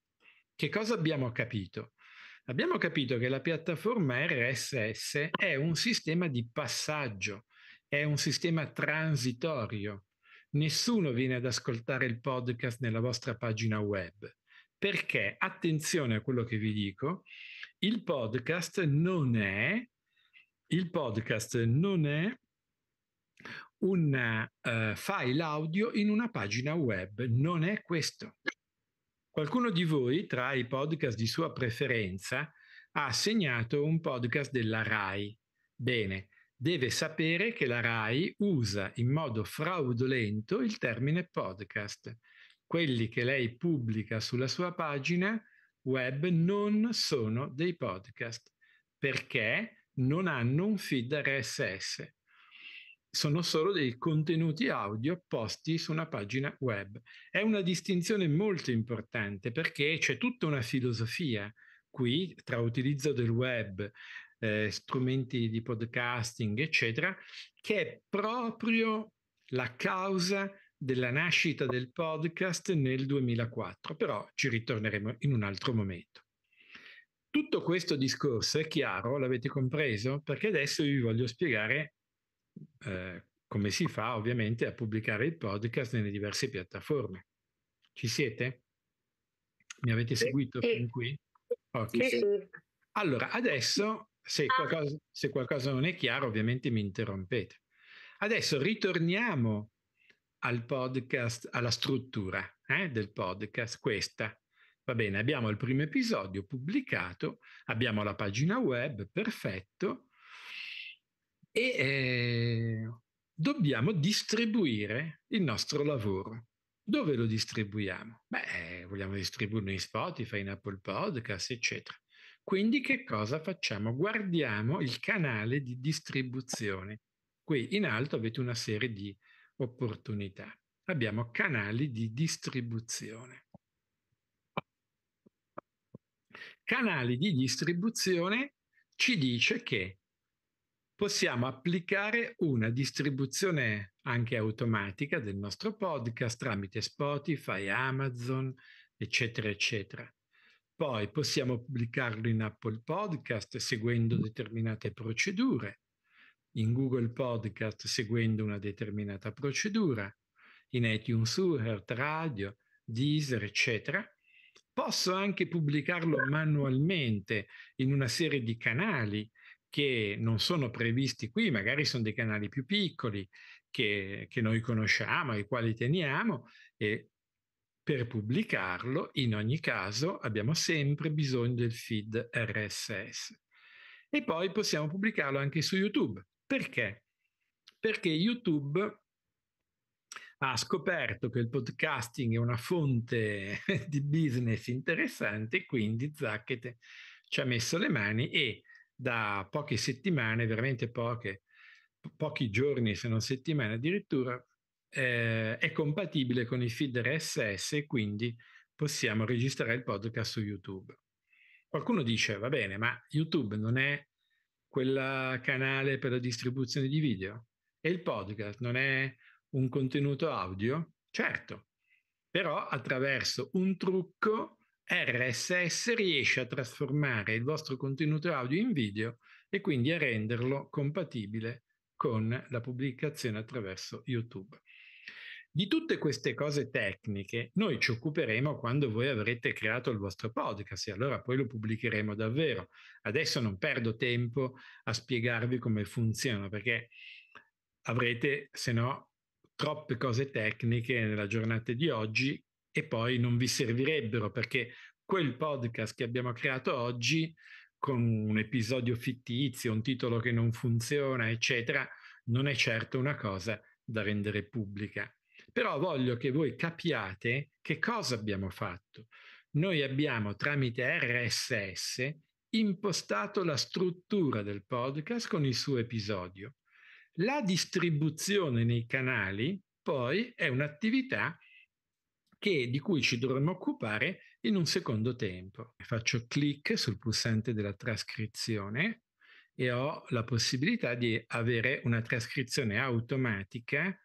che cosa abbiamo capito? Abbiamo capito che la piattaforma RSS è un sistema di passaggio, è un sistema transitorio. Nessuno viene ad ascoltare il podcast nella vostra pagina web, perché attenzione a quello che vi dico, il podcast non è, podcast non è un uh, file audio in una pagina web, non è questo. Qualcuno di voi, tra i podcast di sua preferenza, ha segnato un podcast della RAI. Bene, deve sapere che la RAI usa in modo fraudolento il termine podcast. Quelli che lei pubblica sulla sua pagina web non sono dei podcast perché non hanno un feed RSS. Sono solo dei contenuti audio posti su una pagina web. È una distinzione molto importante perché c'è tutta una filosofia qui tra utilizzo del web, eh, strumenti di podcasting, eccetera, che è proprio la causa della nascita del podcast nel 2004, però ci ritorneremo in un altro momento. Tutto questo discorso è chiaro, l'avete compreso, perché adesso vi voglio spiegare eh, come si fa ovviamente a pubblicare il podcast nelle diverse piattaforme. Ci siete? Mi avete seguito sì. fin qui? Okay. Sì. Allora, adesso se ah. qualcosa, se qualcosa non è chiaro ovviamente mi interrompete. Adesso ritorniamo al podcast, alla struttura eh, del podcast, questa. Va bene, abbiamo il primo episodio pubblicato, abbiamo la pagina web, perfetto, e eh, dobbiamo distribuire il nostro lavoro. Dove lo distribuiamo? Beh, vogliamo distribuirlo in Spotify, in Apple Podcast, eccetera. Quindi che cosa facciamo? Guardiamo il canale di distribuzione. Qui in alto avete una serie di opportunità. Abbiamo canali di distribuzione. Canali di distribuzione ci dice che possiamo applicare una distribuzione anche automatica del nostro podcast tramite Spotify, Amazon, eccetera, eccetera. Poi possiamo pubblicarlo in Apple Podcast seguendo determinate procedure in Google Podcast seguendo una determinata procedura, in iTunes Earth Radio, Deezer, eccetera. Posso anche pubblicarlo manualmente in una serie di canali che non sono previsti qui, magari sono dei canali più piccoli che, che noi conosciamo, ai quali teniamo e per pubblicarlo in ogni caso abbiamo sempre bisogno del feed RSS. E poi possiamo pubblicarlo anche su YouTube. Perché? Perché YouTube ha scoperto che il podcasting è una fonte di business interessante, quindi Zacchete ci ha messo le mani e da poche settimane, veramente poche, pochi giorni se non settimane addirittura, eh, è compatibile con il feed RSS e quindi possiamo registrare il podcast su YouTube. Qualcuno dice, va bene, ma YouTube non è quel canale per la distribuzione di video. E il podcast non è un contenuto audio? Certo, però attraverso un trucco RSS riesce a trasformare il vostro contenuto audio in video e quindi a renderlo compatibile con la pubblicazione attraverso YouTube. Di tutte queste cose tecniche noi ci occuperemo quando voi avrete creato il vostro podcast e allora poi lo pubblicheremo davvero. Adesso non perdo tempo a spiegarvi come funziona perché avrete se no troppe cose tecniche nella giornata di oggi e poi non vi servirebbero perché quel podcast che abbiamo creato oggi con un episodio fittizio, un titolo che non funziona, eccetera, non è certo una cosa da rendere pubblica però voglio che voi capiate che cosa abbiamo fatto. Noi abbiamo tramite RSS impostato la struttura del podcast con il suo episodio. La distribuzione nei canali poi è un'attività che, di cui ci dovremmo occupare in un secondo tempo. Faccio clic sul pulsante della trascrizione e ho la possibilità di avere una trascrizione automatica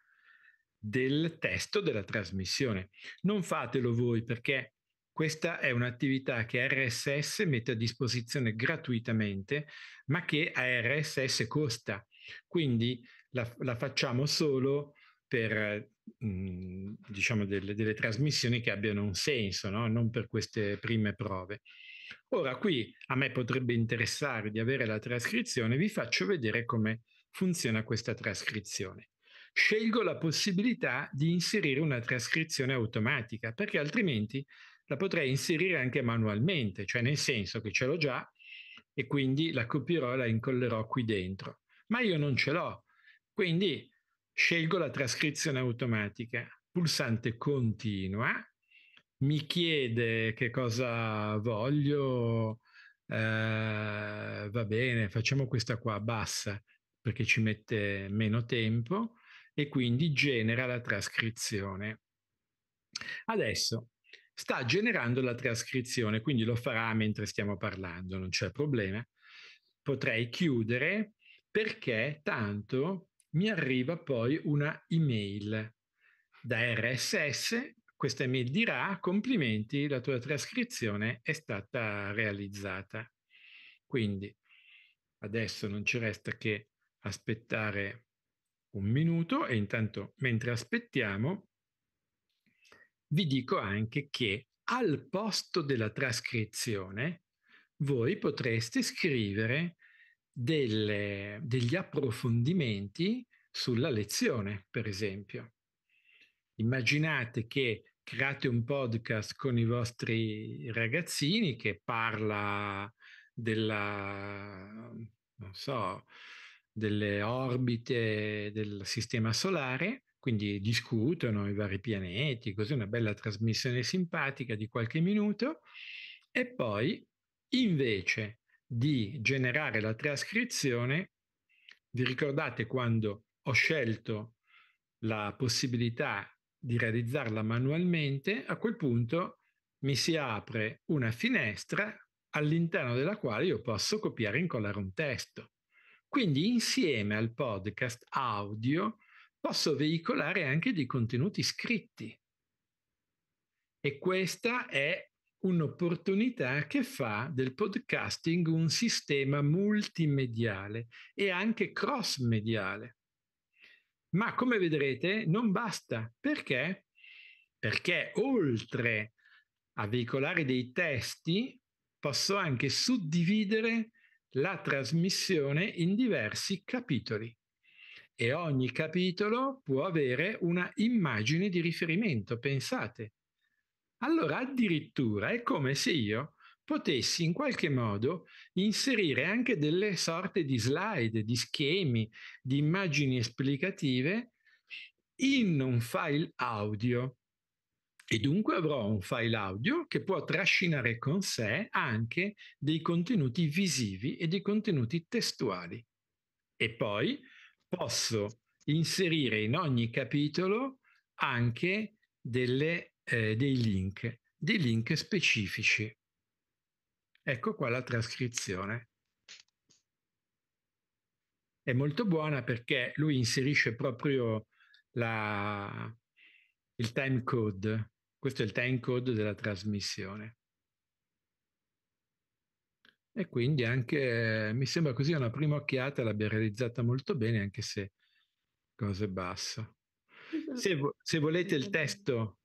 del testo della trasmissione. Non fatelo voi perché questa è un'attività che RSS mette a disposizione gratuitamente, ma che a RSS costa. Quindi la, la facciamo solo per diciamo delle, delle, trasmissioni che abbiano un senso, no? non per queste prime prove. Ora qui a me potrebbe interessare di avere la trascrizione, vi faccio vedere come funziona questa trascrizione scelgo la possibilità di inserire una trascrizione automatica, perché altrimenti la potrei inserire anche manualmente, cioè nel senso che ce l'ho già e quindi la copierò e la incollerò qui dentro. Ma io non ce l'ho, quindi scelgo la trascrizione automatica, pulsante continua, mi chiede che cosa voglio, eh, va bene, facciamo questa qua bassa perché ci mette meno tempo e quindi genera la trascrizione. Adesso sta generando la trascrizione, quindi lo farà mentre stiamo parlando, non c'è problema. Potrei chiudere perché tanto mi arriva poi una email da RSS, questa email dirà complimenti, la tua trascrizione è stata realizzata. Quindi adesso non ci resta che aspettare un minuto e intanto mentre aspettiamo vi dico anche che al posto della trascrizione voi potreste scrivere delle, degli approfondimenti sulla lezione, per esempio. Immaginate che create un podcast con i vostri ragazzini che parla della, non so, delle orbite del sistema solare, quindi discutono i vari pianeti, così una bella trasmissione simpatica di qualche minuto, e poi invece di generare la trascrizione, vi ricordate quando ho scelto la possibilità di realizzarla manualmente, a quel punto mi si apre una finestra all'interno della quale io posso copiare e incollare un testo. Quindi insieme al podcast audio posso veicolare anche dei contenuti scritti. E questa è un'opportunità che fa del podcasting un sistema multimediale e anche cross-mediale. Ma come vedrete non basta. Perché? Perché oltre a veicolare dei testi, posso anche suddividere la trasmissione in diversi capitoli e ogni capitolo può avere una immagine di riferimento, pensate. Allora addirittura è come se io potessi in qualche modo inserire anche delle sorte di slide, di schemi, di immagini esplicative in un file audio e dunque avrò un file audio che può trascinare con sé anche dei contenuti visivi e dei contenuti testuali. E poi posso inserire in ogni capitolo anche delle, eh, dei link, dei link specifici. Ecco qua la trascrizione. È molto buona perché lui inserisce proprio la, il timecode questo è il timecode della trasmissione. E quindi anche, mi sembra così, una prima occhiata l'abbia realizzata molto bene, anche se cose bassa. Esatto. Se, se volete il testo,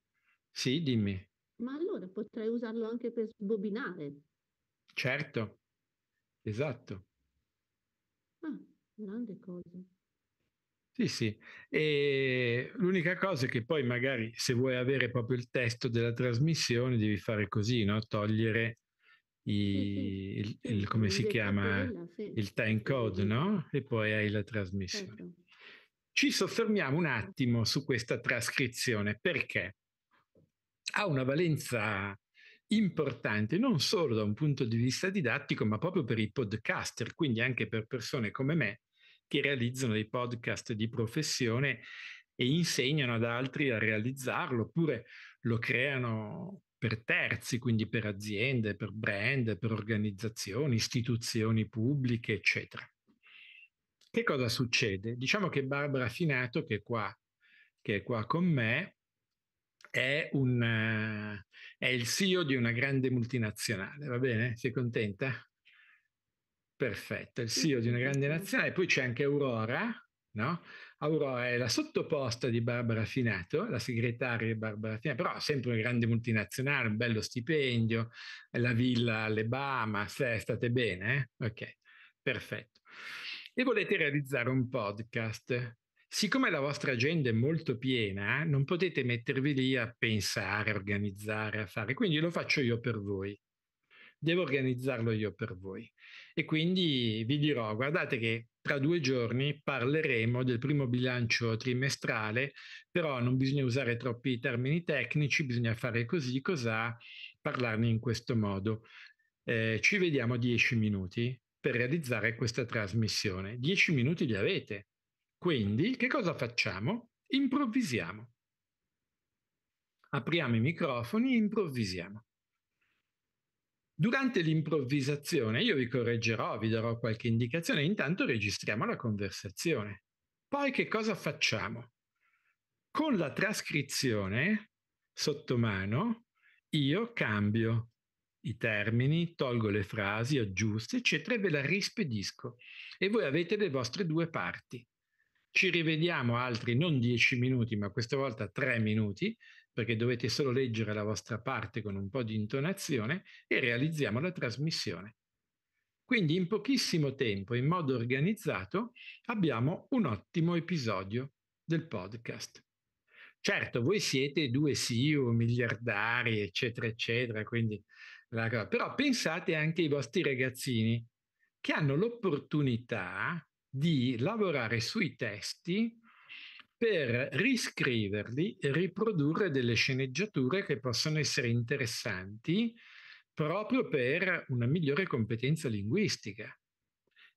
sì, dimmi. Ma allora potrei usarlo anche per sbobinare. Certo, esatto. Ah, grande cosa. Sì, sì. E l'unica cosa è che poi magari se vuoi avere proprio il testo della trasmissione devi fare così, no? Togliere i, sì, sì. Il, il, come si chiama? sì. Il time code, no? E poi hai la trasmissione. Certo. Ci soffermiamo un attimo su questa trascrizione perché ha una valenza importante non solo da un punto di vista didattico, ma proprio per i podcaster, quindi anche per persone come me che realizzano dei podcast di professione e insegnano ad altri a realizzarlo oppure lo creano per terzi, quindi per aziende, per brand, per organizzazioni, istituzioni pubbliche, eccetera. Che cosa succede? Diciamo che Barbara Finato, che è qua, che è qua con me, è, un, eh, è il CEO di una grande multinazionale, va bene? Sei contenta? Perfetto, il CEO di una grande nazionale. Poi c'è anche Aurora, no? Aurora è la sottoposta di Barbara Finato, la segretaria di Barbara Finato, però sempre una grande multinazionale, un bello stipendio, la villa alle Bahamas, eh, state bene? Eh? Ok, perfetto. E volete realizzare un podcast? Siccome la vostra agenda è molto piena, non potete mettervi lì a pensare, a organizzare, a fare, quindi lo faccio io per voi. Devo organizzarlo io per voi e quindi vi dirò, guardate che tra due giorni parleremo del primo bilancio trimestrale, però non bisogna usare troppi termini tecnici, bisogna fare così, cos'ha, parlarne in questo modo. Eh, ci vediamo dieci minuti per realizzare questa trasmissione. Dieci minuti li avete. Quindi che cosa facciamo? Improvvisiamo. Apriamo i microfoni e improvvisiamo. Durante l'improvvisazione io vi correggerò, vi darò qualche indicazione, intanto registriamo la conversazione. Poi che cosa facciamo? Con la trascrizione sotto mano io cambio i termini, tolgo le frasi, aggiusto, eccetera, e ve la rispedisco. E voi avete le vostre due parti. Ci rivediamo altri non dieci minuti, ma questa volta tre minuti, perché dovete solo leggere la vostra parte con un po' di intonazione e realizziamo la trasmissione. Quindi in pochissimo tempo, in modo organizzato, abbiamo un ottimo episodio del podcast. Certo, voi siete due CEO, miliardari, eccetera, eccetera, quindi la... però pensate anche ai vostri ragazzini che hanno l'opportunità di lavorare sui testi per riscriverli e riprodurre delle sceneggiature che possono essere interessanti proprio per una migliore competenza linguistica,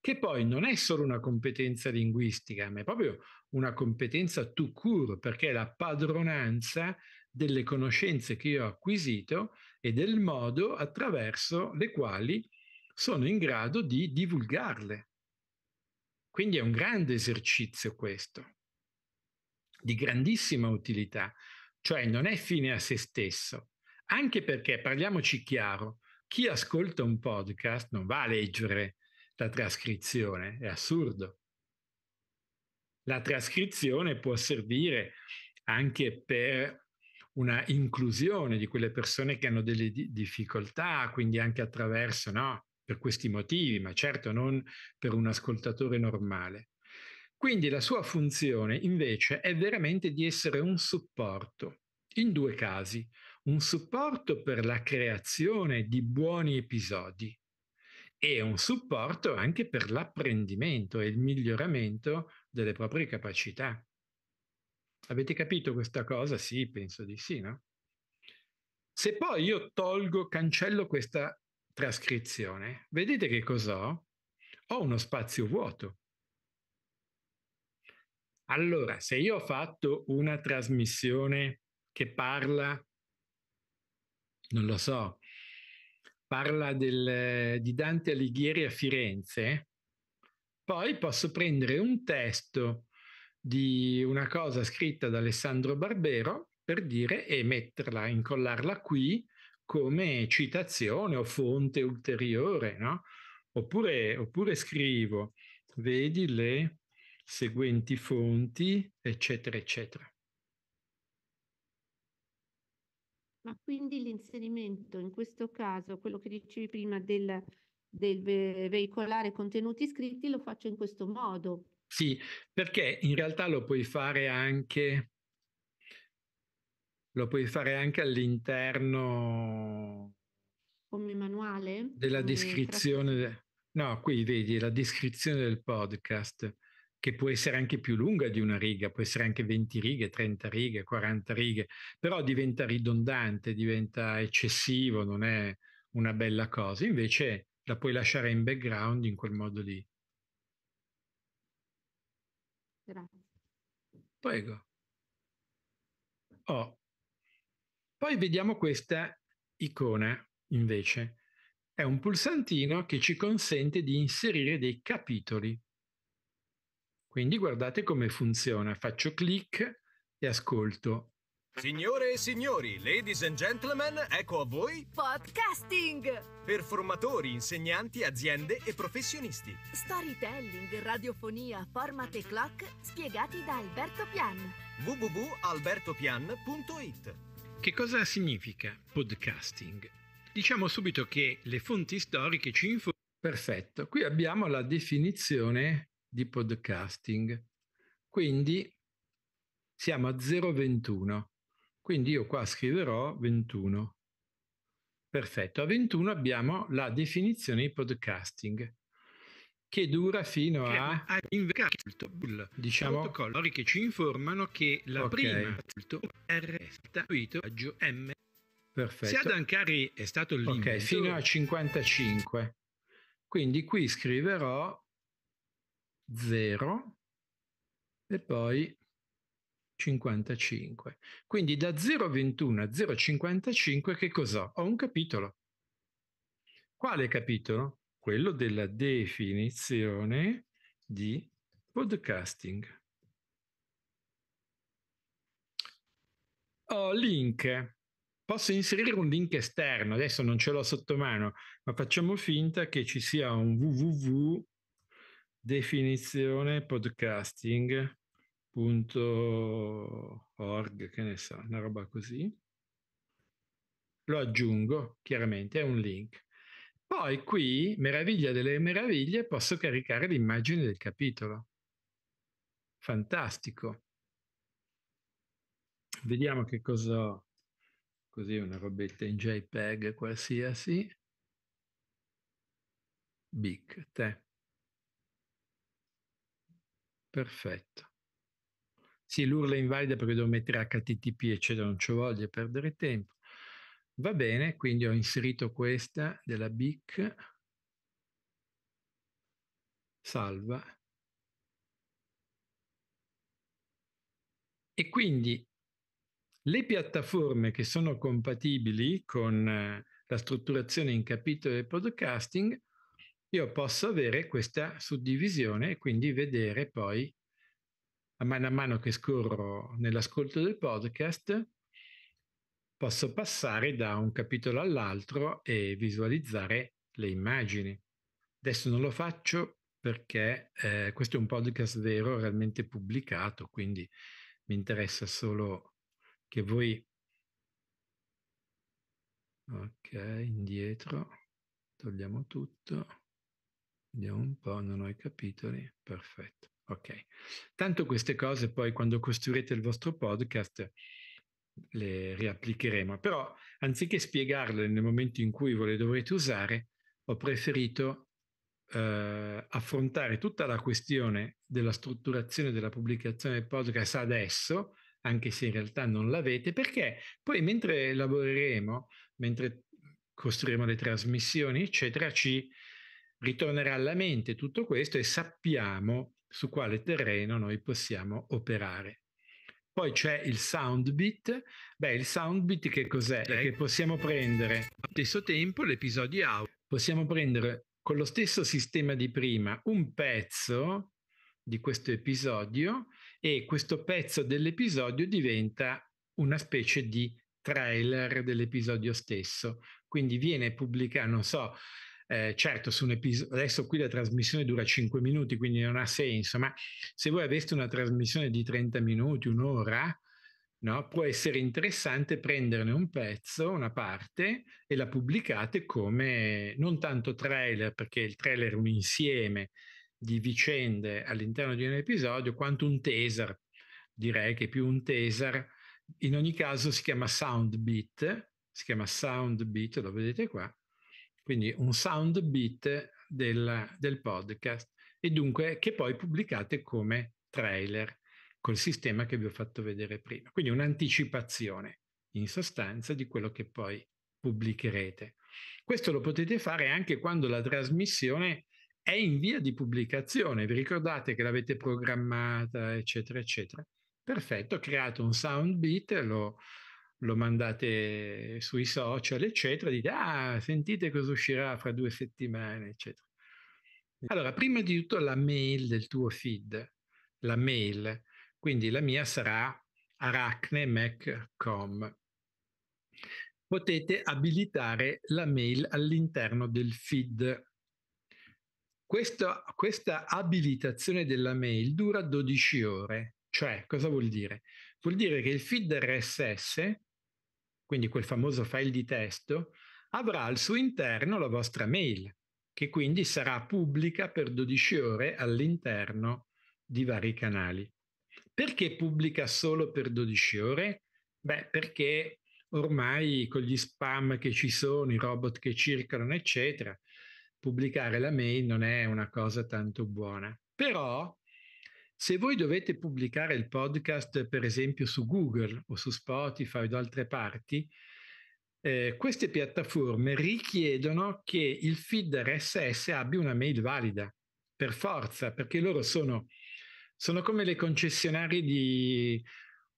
che poi non è solo una competenza linguistica, ma è proprio una competenza to cure, perché è la padronanza delle conoscenze che io ho acquisito e del modo attraverso le quali sono in grado di divulgarle. Quindi è un grande esercizio questo di grandissima utilità, cioè non è fine a se stesso, anche perché, parliamoci chiaro, chi ascolta un podcast non va a leggere la trascrizione, è assurdo. La trascrizione può servire anche per una inclusione di quelle persone che hanno delle di- difficoltà, quindi anche attraverso, no, per questi motivi, ma certo non per un ascoltatore normale. Quindi la sua funzione invece è veramente di essere un supporto, in due casi, un supporto per la creazione di buoni episodi e un supporto anche per l'apprendimento e il miglioramento delle proprie capacità. Avete capito questa cosa? Sì, penso di sì, no? Se poi io tolgo, cancello questa trascrizione, vedete che cos'ho? Ho uno spazio vuoto allora, se io ho fatto una trasmissione che parla, non lo so, parla del, di Dante Alighieri a Firenze, poi posso prendere un testo di una cosa scritta da Alessandro Barbero per dire e metterla, incollarla qui come citazione o fonte ulteriore, no? Oppure, oppure scrivo, vedi le seguenti fonti, eccetera, eccetera. Ma quindi l'inserimento, in questo caso, quello che dicevi prima del, del veicolare contenuti scritti, lo faccio in questo modo. Sì, perché in realtà lo puoi fare anche, lo puoi fare anche all'interno come manuale della descrizione. Tra... No, qui vedi la descrizione del podcast che può essere anche più lunga di una riga, può essere anche 20 righe, 30 righe, 40 righe, però diventa ridondante, diventa eccessivo, non è una bella cosa. Invece la puoi lasciare in background in quel modo lì. Grazie. Prego. Oh. Poi vediamo questa icona invece. È un pulsantino che ci consente di inserire dei capitoli. Quindi guardate come funziona. Faccio clic e ascolto. Signore e signori, ladies and gentlemen, ecco a voi Podcasting! Per formatori, insegnanti, aziende e professionisti. Storytelling, radiofonia, format e clock spiegati da Alberto Pian. www.albertopian.it Che cosa significa podcasting? Diciamo subito che le fonti storiche ci informano. Perfetto, qui abbiamo la definizione di podcasting. Quindi siamo a 0,21. Quindi io qua scriverò 21. Perfetto, a 21 abbiamo la definizione di podcasting che dura fino a ha invocato invertito diciamo colori che ci informano che la okay. prima è stato a M perfetto se ad Ancari è stato il ok fino a 55 quindi qui scriverò 0 e poi 55. Quindi da 0,21 a 0,55 che cos'ho? Ho un capitolo. Quale capitolo? Quello della definizione di podcasting. Ho link. Posso inserire un link esterno, adesso non ce l'ho sotto mano, ma facciamo finta che ci sia un www definizione podcasting.org, che ne so, una roba così. Lo aggiungo, chiaramente è un link. Poi qui, meraviglia delle meraviglie, posso caricare l'immagine del capitolo. Fantastico. Vediamo che cosa ho. Così una robetta in JPEG qualsiasi. Bic, te. Perfetto. Sì, l'URL è invalida perché devo mettere HTTP, eccetera, non ci voglio perdere tempo. Va bene, quindi ho inserito questa della BIC. Salva. E quindi le piattaforme che sono compatibili con eh, la strutturazione in capitolo del podcasting io posso avere questa suddivisione e quindi vedere poi, a mano a mano che scorro nell'ascolto del podcast, posso passare da un capitolo all'altro e visualizzare le immagini. Adesso non lo faccio perché eh, questo è un podcast vero, realmente pubblicato, quindi mi interessa solo che voi... Ok, indietro, togliamo tutto. Vediamo un po', non ho i capitoli. Perfetto. Ok. Tanto queste cose poi quando costruirete il vostro podcast le riapplicheremo, però anziché spiegarle nel momento in cui voi le dovrete usare, ho preferito eh, affrontare tutta la questione della strutturazione della pubblicazione del podcast adesso, anche se in realtà non l'avete, perché poi mentre lavoreremo, mentre costruiremo le trasmissioni, eccetera, ci ritornerà alla mente tutto questo e sappiamo su quale terreno noi possiamo operare. Poi c'è il sound beat. Beh, il sound beat che cos'è? È che possiamo prendere allo stesso tempo l'episodio audio. Possiamo prendere con lo stesso sistema di prima un pezzo di questo episodio e questo pezzo dell'episodio diventa una specie di trailer dell'episodio stesso. Quindi viene pubblicato, non so, eh, certo, epis- adesso qui la trasmissione dura 5 minuti, quindi non ha senso, ma se voi aveste una trasmissione di 30 minuti, un'ora, no, può essere interessante prenderne un pezzo, una parte, e la pubblicate come non tanto trailer, perché il trailer è un insieme di vicende all'interno di un episodio, quanto un teaser, direi che più un teaser. In ogni caso si chiama Soundbeat, si chiama Soundbeat, lo vedete qua, quindi un sound beat del, del podcast e dunque che poi pubblicate come trailer col sistema che vi ho fatto vedere prima. Quindi un'anticipazione in sostanza di quello che poi pubblicherete. Questo lo potete fare anche quando la trasmissione è in via di pubblicazione, vi ricordate che l'avete programmata, eccetera, eccetera. Perfetto, ho creato un sound beat, lo, lo mandate sui social, eccetera, dite, ah, sentite cosa uscirà fra due settimane, eccetera. Allora, prima di tutto la mail del tuo feed, la mail, quindi la mia sarà arachnemac.com. Potete abilitare la mail all'interno del feed. Questo, questa abilitazione della mail dura 12 ore, cioè cosa vuol dire? Vuol dire che il feed RSS quindi quel famoso file di testo, avrà al suo interno la vostra mail, che quindi sarà pubblica per 12 ore all'interno di vari canali. Perché pubblica solo per 12 ore? Beh, perché ormai con gli spam che ci sono, i robot che circolano, eccetera, pubblicare la mail non è una cosa tanto buona. Però se voi dovete pubblicare il podcast, per esempio, su Google o su Spotify o da altre parti, eh, queste piattaforme richiedono che il feed RSS abbia una mail valida, per forza, perché loro sono, sono come le concessionarie di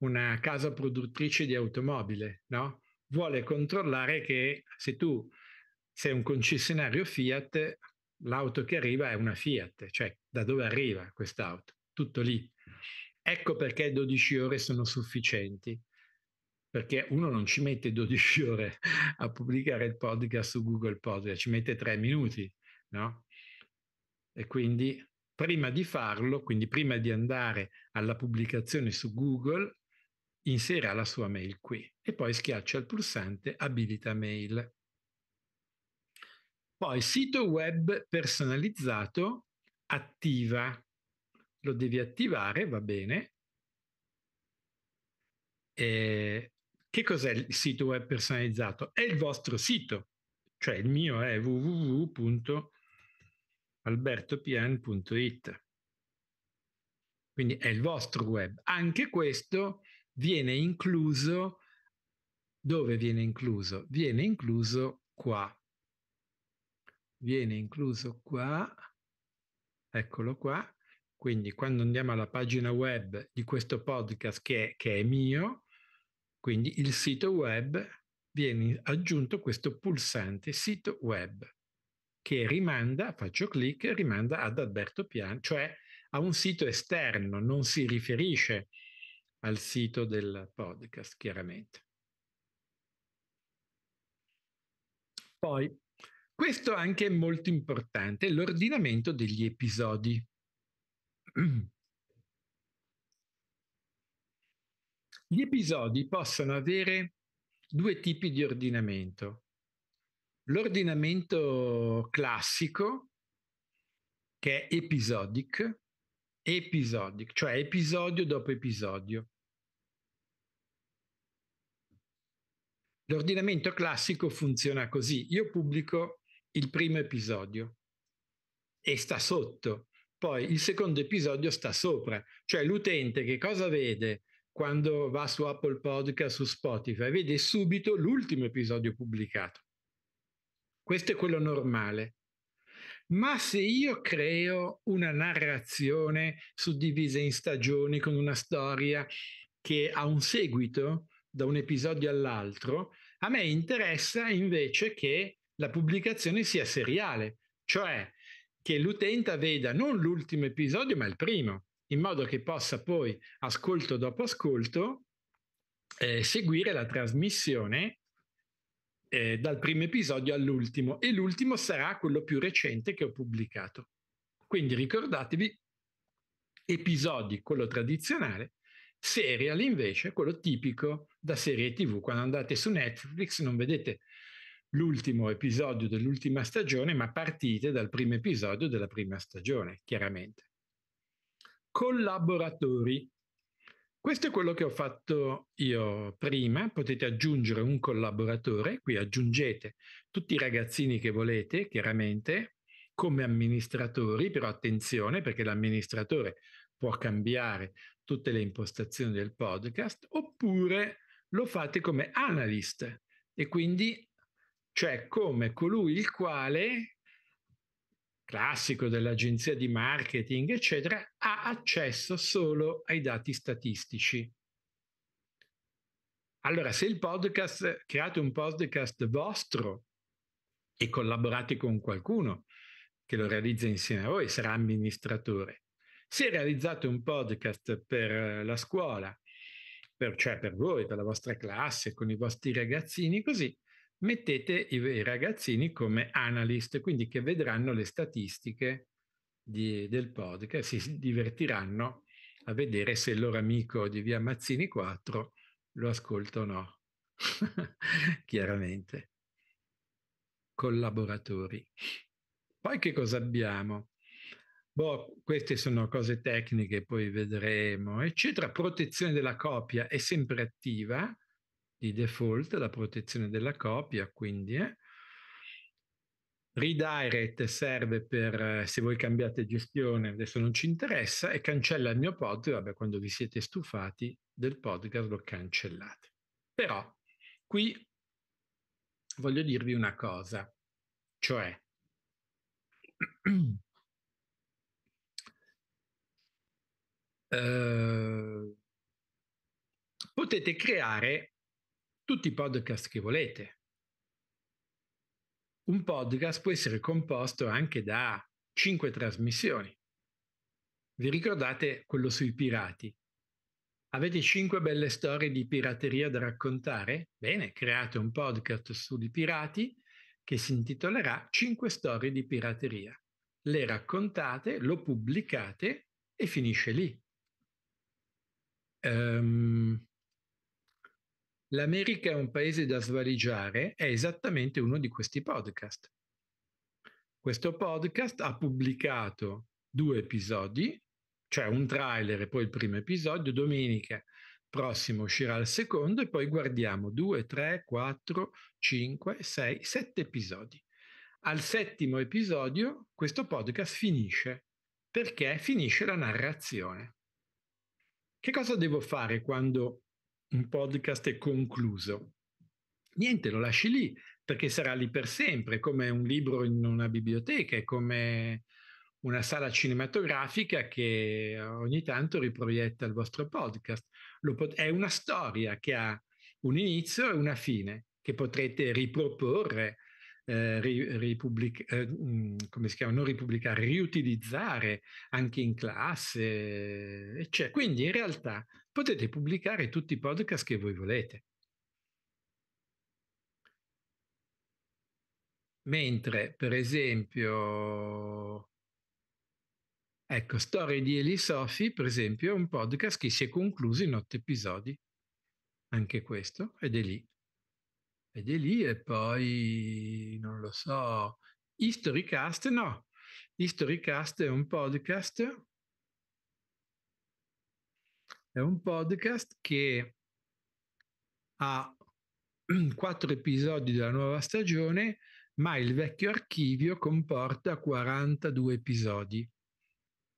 una casa produttrice di automobile, no? Vuole controllare che se tu sei un concessionario Fiat, l'auto che arriva è una Fiat, cioè da dove arriva quest'auto tutto lì. Ecco perché 12 ore sono sufficienti, perché uno non ci mette 12 ore a pubblicare il podcast su Google Podcast, ci mette 3 minuti, no? E quindi prima di farlo, quindi prima di andare alla pubblicazione su Google, inserirà la sua mail qui e poi schiaccia il pulsante abilita mail. Poi sito web personalizzato attiva lo devi attivare, va bene. E che cos'è il sito web personalizzato? È il vostro sito, cioè il mio è www.albertopn.it. Quindi è il vostro web. Anche questo viene incluso. Dove viene incluso? Viene incluso qua. Viene incluso qua. Eccolo qua. Quindi quando andiamo alla pagina web di questo podcast che è, che è mio, quindi il sito web, viene aggiunto questo pulsante sito web che rimanda, faccio clic, rimanda ad Alberto Pian, cioè a un sito esterno, non si riferisce al sito del podcast, chiaramente. Poi, questo anche è molto importante, l'ordinamento degli episodi. Gli episodi possono avere due tipi di ordinamento. L'ordinamento classico, che è episodic, episodic, cioè episodio dopo episodio. L'ordinamento classico funziona così. Io pubblico il primo episodio e sta sotto poi il secondo episodio sta sopra, cioè l'utente che cosa vede quando va su Apple Podcast, su Spotify? Vede subito l'ultimo episodio pubblicato. Questo è quello normale. Ma se io creo una narrazione suddivisa in stagioni con una storia che ha un seguito da un episodio all'altro, a me interessa invece che la pubblicazione sia seriale, cioè che l'utente veda non l'ultimo episodio, ma il primo, in modo che possa poi, ascolto dopo ascolto, eh, seguire la trasmissione eh, dal primo episodio all'ultimo e l'ultimo sarà quello più recente che ho pubblicato. Quindi ricordatevi episodi, quello tradizionale, serial invece, quello tipico da serie TV. Quando andate su Netflix non vedete l'ultimo episodio dell'ultima stagione, ma partite dal primo episodio della prima stagione, chiaramente. Collaboratori. Questo è quello che ho fatto io prima, potete aggiungere un collaboratore, qui aggiungete tutti i ragazzini che volete, chiaramente, come amministratori, però attenzione perché l'amministratore può cambiare tutte le impostazioni del podcast, oppure lo fate come analyst e quindi cioè come colui il quale, classico dell'agenzia di marketing, eccetera, ha accesso solo ai dati statistici. Allora, se il podcast, create un podcast vostro e collaborate con qualcuno che lo realizza insieme a voi, sarà amministratore. Se realizzate un podcast per la scuola, per, cioè per voi, per la vostra classe, con i vostri ragazzini, così mettete i ragazzini come analyst, quindi che vedranno le statistiche di, del podcast, si divertiranno a vedere se il loro amico di via Mazzini 4 lo ascolta o no. Chiaramente. Collaboratori. Poi che cosa abbiamo? Boh, queste sono cose tecniche, poi vedremo, eccetera. Protezione della copia è sempre attiva, di default la protezione della copia, quindi eh. redirect serve per eh, se voi cambiate gestione, adesso non ci interessa, e cancella il mio podcast, vabbè quando vi siete stufati del podcast lo cancellate. Però qui voglio dirvi una cosa, cioè Uh, potete creare tutti i podcast che volete. Un podcast può essere composto anche da cinque trasmissioni. Vi ricordate quello sui pirati? Avete cinque belle storie di pirateria da raccontare? Bene, create un podcast sui pirati che si intitolerà Cinque storie di pirateria. Le raccontate, lo pubblicate e finisce lì. Um, L'America è un paese da svaligiare è esattamente uno di questi podcast. Questo podcast ha pubblicato due episodi, cioè un trailer e poi il primo episodio, domenica prossima uscirà il secondo e poi guardiamo 2, 3, 4, 5, 6, 7 episodi. Al settimo episodio questo podcast finisce perché finisce la narrazione. Che cosa devo fare quando un podcast è concluso. Niente, lo lasci lì perché sarà lì per sempre, come un libro in una biblioteca, è come una sala cinematografica che ogni tanto riproietta il vostro podcast. Pot- è una storia che ha un inizio e una fine che potrete riproporre, eh, ri- ripubblic- eh, mm, come si chiama, non ripubblicare, riutilizzare anche in classe, eccetera. Eh, cioè, quindi in realtà potete pubblicare tutti i podcast che voi volete. Mentre, per esempio, ecco, Storie di Elisofi, per esempio, è un podcast che si è concluso in otto episodi, anche questo, ed è lì. Ed è lì e poi, non lo so, Historycast, no. Historycast è un podcast è un podcast che ha quattro episodi della nuova stagione, ma il vecchio archivio comporta 42 episodi,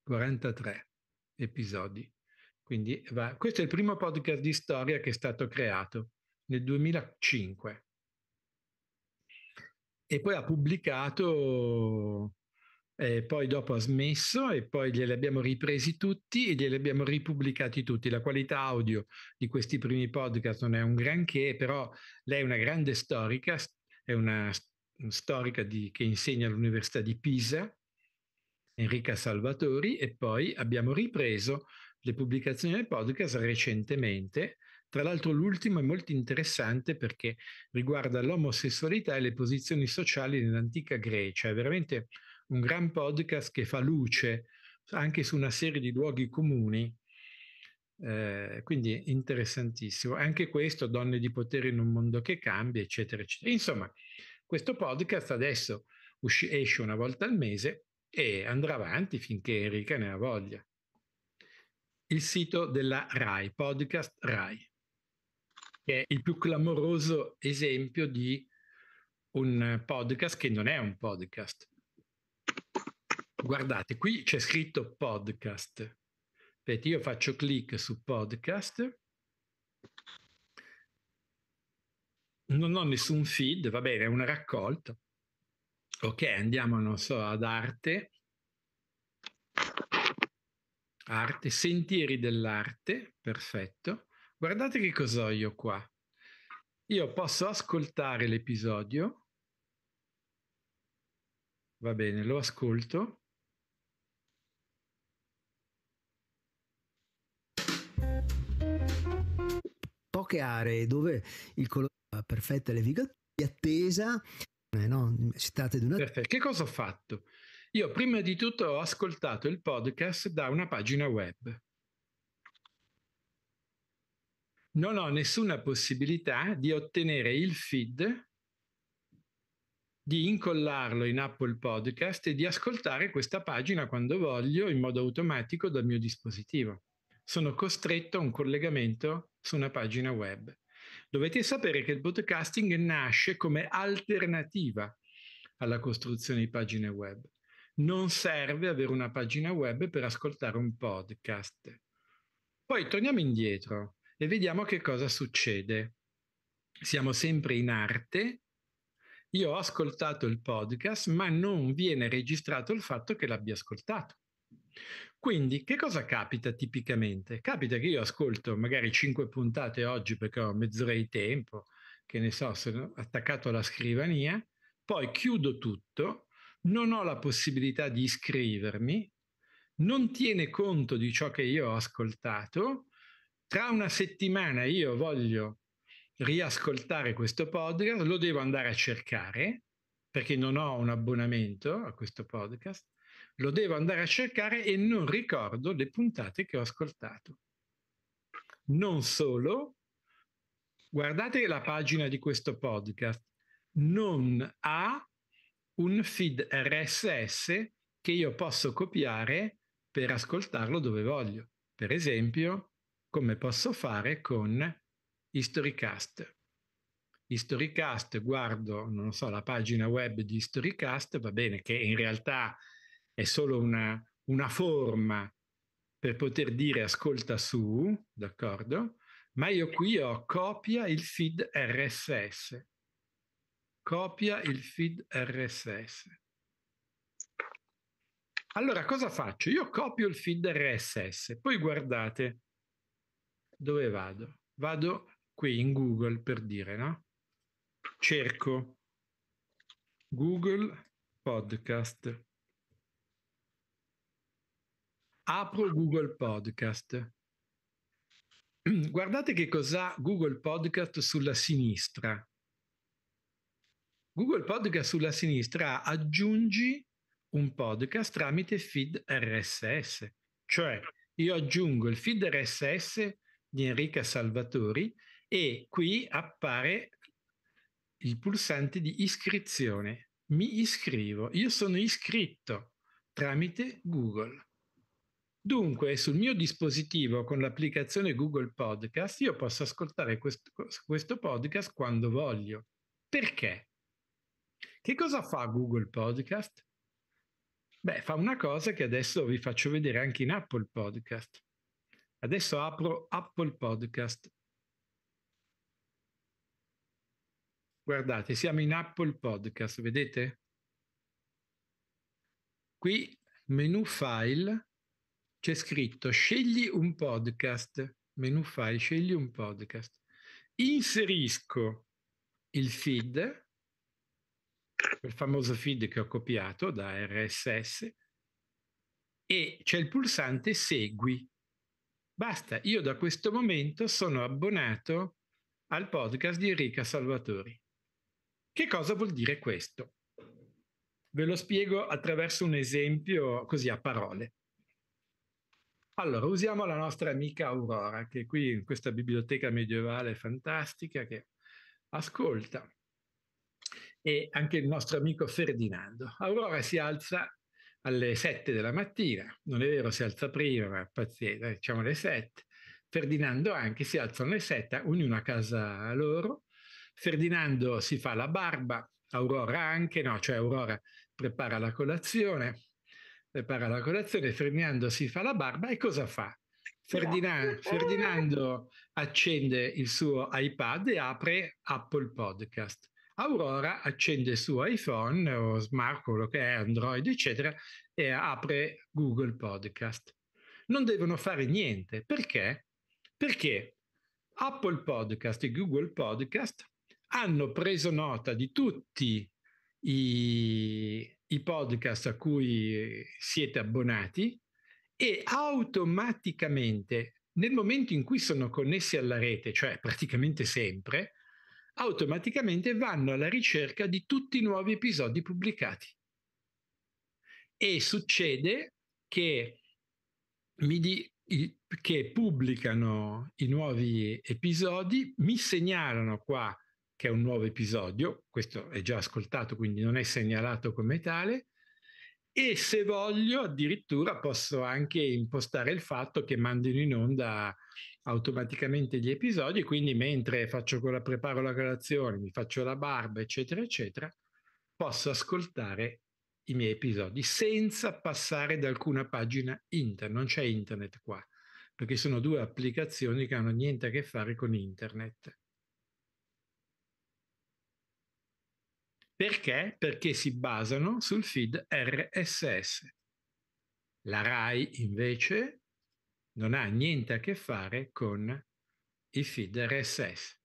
43 episodi. Quindi va. questo è il primo podcast di storia che è stato creato nel 2005 e poi ha pubblicato eh, poi dopo ha smesso e poi glieli abbiamo ripresi tutti e glieli abbiamo ripubblicati tutti. La qualità audio di questi primi podcast non è un granché, però lei è una grande storica, è una storica di, che insegna all'Università di Pisa, Enrica Salvatori, e poi abbiamo ripreso le pubblicazioni del podcast recentemente. Tra l'altro l'ultimo è molto interessante perché riguarda l'omosessualità e le posizioni sociali nell'antica Grecia. È veramente un gran podcast che fa luce anche su una serie di luoghi comuni, eh, quindi interessantissimo. Anche questo, Donne di potere in un mondo che cambia, eccetera, eccetera. Insomma, questo podcast adesso usci- esce una volta al mese e andrà avanti finché Enrica ne ha voglia. Il sito della RAI, podcast RAI, che è il più clamoroso esempio di un podcast che non è un podcast, Guardate, qui c'è scritto podcast. Aspetta, io faccio clic su podcast. Non ho nessun feed, va bene, è una raccolta. Ok, andiamo, non so, ad arte. Arte, sentieri dell'arte, perfetto. Guardate che cos'ho io qua. Io posso ascoltare l'episodio Va bene, lo ascolto. Poche aree dove il colore va perfetto e levigatura di attesa, eh, no, si tratta di una... Perfetto. Che cosa ho fatto? Io prima di tutto ho ascoltato il podcast da una pagina web. Non ho nessuna possibilità di ottenere il feed di incollarlo in Apple Podcast e di ascoltare questa pagina quando voglio in modo automatico dal mio dispositivo. Sono costretto a un collegamento su una pagina web. Dovete sapere che il podcasting nasce come alternativa alla costruzione di pagine web. Non serve avere una pagina web per ascoltare un podcast. Poi torniamo indietro e vediamo che cosa succede. Siamo sempre in arte io ho ascoltato il podcast, ma non viene registrato il fatto che l'abbia ascoltato. Quindi, che cosa capita tipicamente? Capita che io ascolto magari cinque puntate oggi perché ho mezz'ora di tempo, che ne so, sono attaccato alla scrivania, poi chiudo tutto, non ho la possibilità di iscrivermi, non tiene conto di ciò che io ho ascoltato, tra una settimana io voglio riascoltare questo podcast, lo devo andare a cercare perché non ho un abbonamento a questo podcast, lo devo andare a cercare e non ricordo le puntate che ho ascoltato. Non solo, guardate la pagina di questo podcast, non ha un feed RSS che io posso copiare per ascoltarlo dove voglio. Per esempio, come posso fare con Historycast. Historycast, guardo, non so, la pagina web di Historycast, va bene che in realtà è solo una, una forma per poter dire ascolta su, d'accordo? Ma io qui ho copia il feed RSS. Copia il feed RSS. Allora cosa faccio? Io copio il feed RSS, poi guardate dove vado. Vado qui in Google per dire, no? Cerco Google Podcast. Apro Google Podcast. Guardate che cos'ha Google Podcast sulla sinistra. Google Podcast sulla sinistra aggiungi un podcast tramite feed RSS. Cioè io aggiungo il feed RSS di Enrica Salvatori e qui appare il pulsante di iscrizione. Mi iscrivo, io sono iscritto tramite Google. Dunque, sul mio dispositivo con l'applicazione Google Podcast, io posso ascoltare questo, questo, podcast quando voglio. Perché? Che cosa fa Google Podcast? Beh, fa una cosa che adesso vi faccio vedere anche in Apple Podcast. Adesso apro Apple Podcast. Guardate, siamo in Apple Podcast, vedete? Qui, menu file, c'è scritto scegli un podcast, menu file, scegli un podcast. Inserisco il feed, il famoso feed che ho copiato da RSS, e c'è il pulsante segui. Basta, io da questo momento sono abbonato al podcast di Enrica Salvatori. Che cosa vuol dire questo? Ve lo spiego attraverso un esempio così a parole. Allora, usiamo la nostra amica Aurora, che è qui in questa biblioteca medievale fantastica, che ascolta, e anche il nostro amico Ferdinando. Aurora si alza alle 7 della mattina, non è vero si alza prima, ma pazienza, diciamo alle 7. Ferdinando anche si alzano alle 7, ognuno a casa loro, Ferdinando si fa la barba, Aurora anche, no, cioè Aurora prepara la colazione, prepara la colazione, Ferdinando si fa la barba e cosa fa? Ferdinando, eh. Ferdinando accende il suo iPad e apre Apple Podcast. Aurora accende il suo iPhone o smart, quello che è Android, eccetera, e apre Google Podcast. Non devono fare niente. Perché? Perché Apple Podcast e Google Podcast hanno preso nota di tutti i, i podcast a cui siete abbonati e automaticamente nel momento in cui sono connessi alla rete, cioè praticamente sempre, automaticamente vanno alla ricerca di tutti i nuovi episodi pubblicati. E succede che, di, che pubblicano i nuovi episodi, mi segnalano qua che è un nuovo episodio, questo è già ascoltato quindi non è segnalato come tale, e se voglio addirittura posso anche impostare il fatto che mandino in onda automaticamente gli episodi, quindi mentre faccio quella, preparo la colazione, mi faccio la barba, eccetera, eccetera, posso ascoltare i miei episodi senza passare da alcuna pagina internet, non c'è internet qua, perché sono due applicazioni che hanno niente a che fare con internet. Perché? Perché si basano sul feed RSS. La RAI invece non ha niente a che fare con i feed RSS.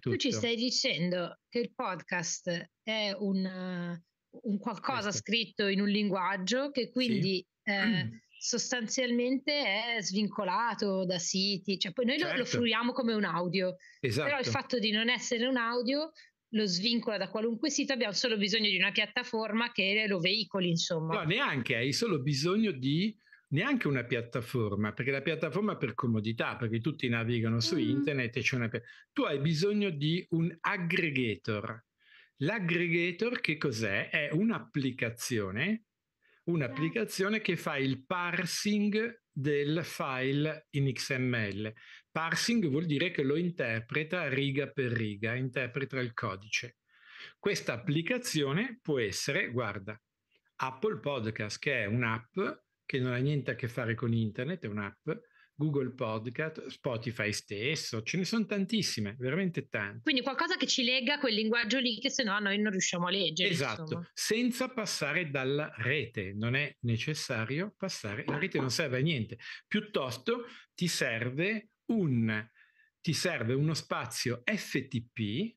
Tu ci stai dicendo che il podcast è un, uh, un qualcosa Questo. scritto in un linguaggio che quindi sì. eh, sostanzialmente è svincolato da siti, cioè poi noi certo. lo, lo certo. fruiamo come un audio, esatto. però il esatto. fatto di non essere un audio lo svincola da qualunque sito, abbiamo solo bisogno di una piattaforma che lo veicoli, insomma. No, neanche, hai solo bisogno di neanche una piattaforma, perché la piattaforma per comodità, perché tutti navigano su mm internet e c'è una piattaforma. Tu hai bisogno di un aggregator. L'aggregator che cos'è? È un'applicazione, un'applicazione che fa il parsing del file in XML. Parsing vuol dire che lo interpreta riga per riga, interpreta il codice. Questa applicazione può essere, guarda, Apple Podcast, che è un'app che non ha niente a che fare con internet, è un'app, Google Podcast, Spotify stesso, ce ne sono tantissime, veramente tante. Quindi qualcosa che ci lega a quel linguaggio lì che sennò noi non riusciamo a leggere. Esatto, insomma. senza passare dalla rete, non è necessario passare, la rete non serve a niente, piuttosto ti serve un, ti serve uno spazio FTP,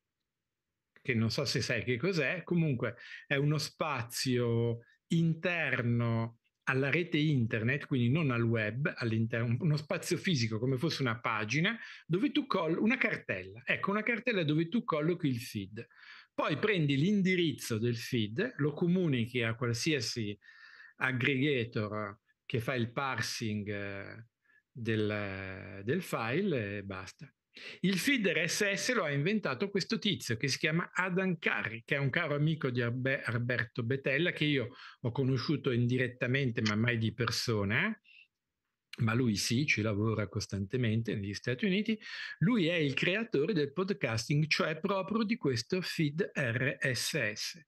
che non so se sai che cos'è, comunque è uno spazio interno alla rete internet, quindi non al web, all'interno, uno spazio fisico come fosse una pagina, dove tu collochi una cartella, ecco una cartella dove tu collochi il feed. Poi prendi l'indirizzo del feed, lo comunichi a qualsiasi aggregator che fa il parsing eh, del, eh, del file e basta. Il feed RSS lo ha inventato questo tizio che si chiama Adam Carri, che è un caro amico di Arbe- Alberto Betella che io ho conosciuto indirettamente ma mai di persona. Ma lui sì, ci lavora costantemente negli Stati Uniti. Lui è il creatore del podcasting, cioè proprio di questo feed RSS.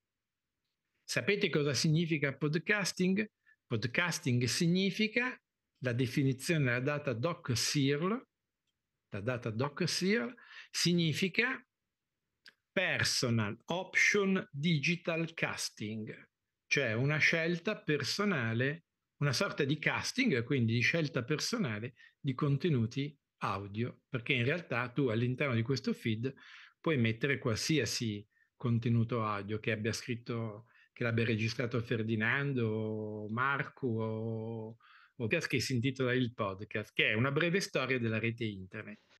Sapete cosa significa podcasting? Podcasting significa la definizione della data doc SIRL, la data doc SIRL significa personal option digital casting, cioè una scelta personale, una sorta di casting, quindi di scelta personale di contenuti audio, perché in realtà tu all'interno di questo feed puoi mettere qualsiasi contenuto audio che abbia scritto, che l'abbia registrato Ferdinando o Marco o podcast che si intitola Il Podcast, che è una breve storia della rete internet.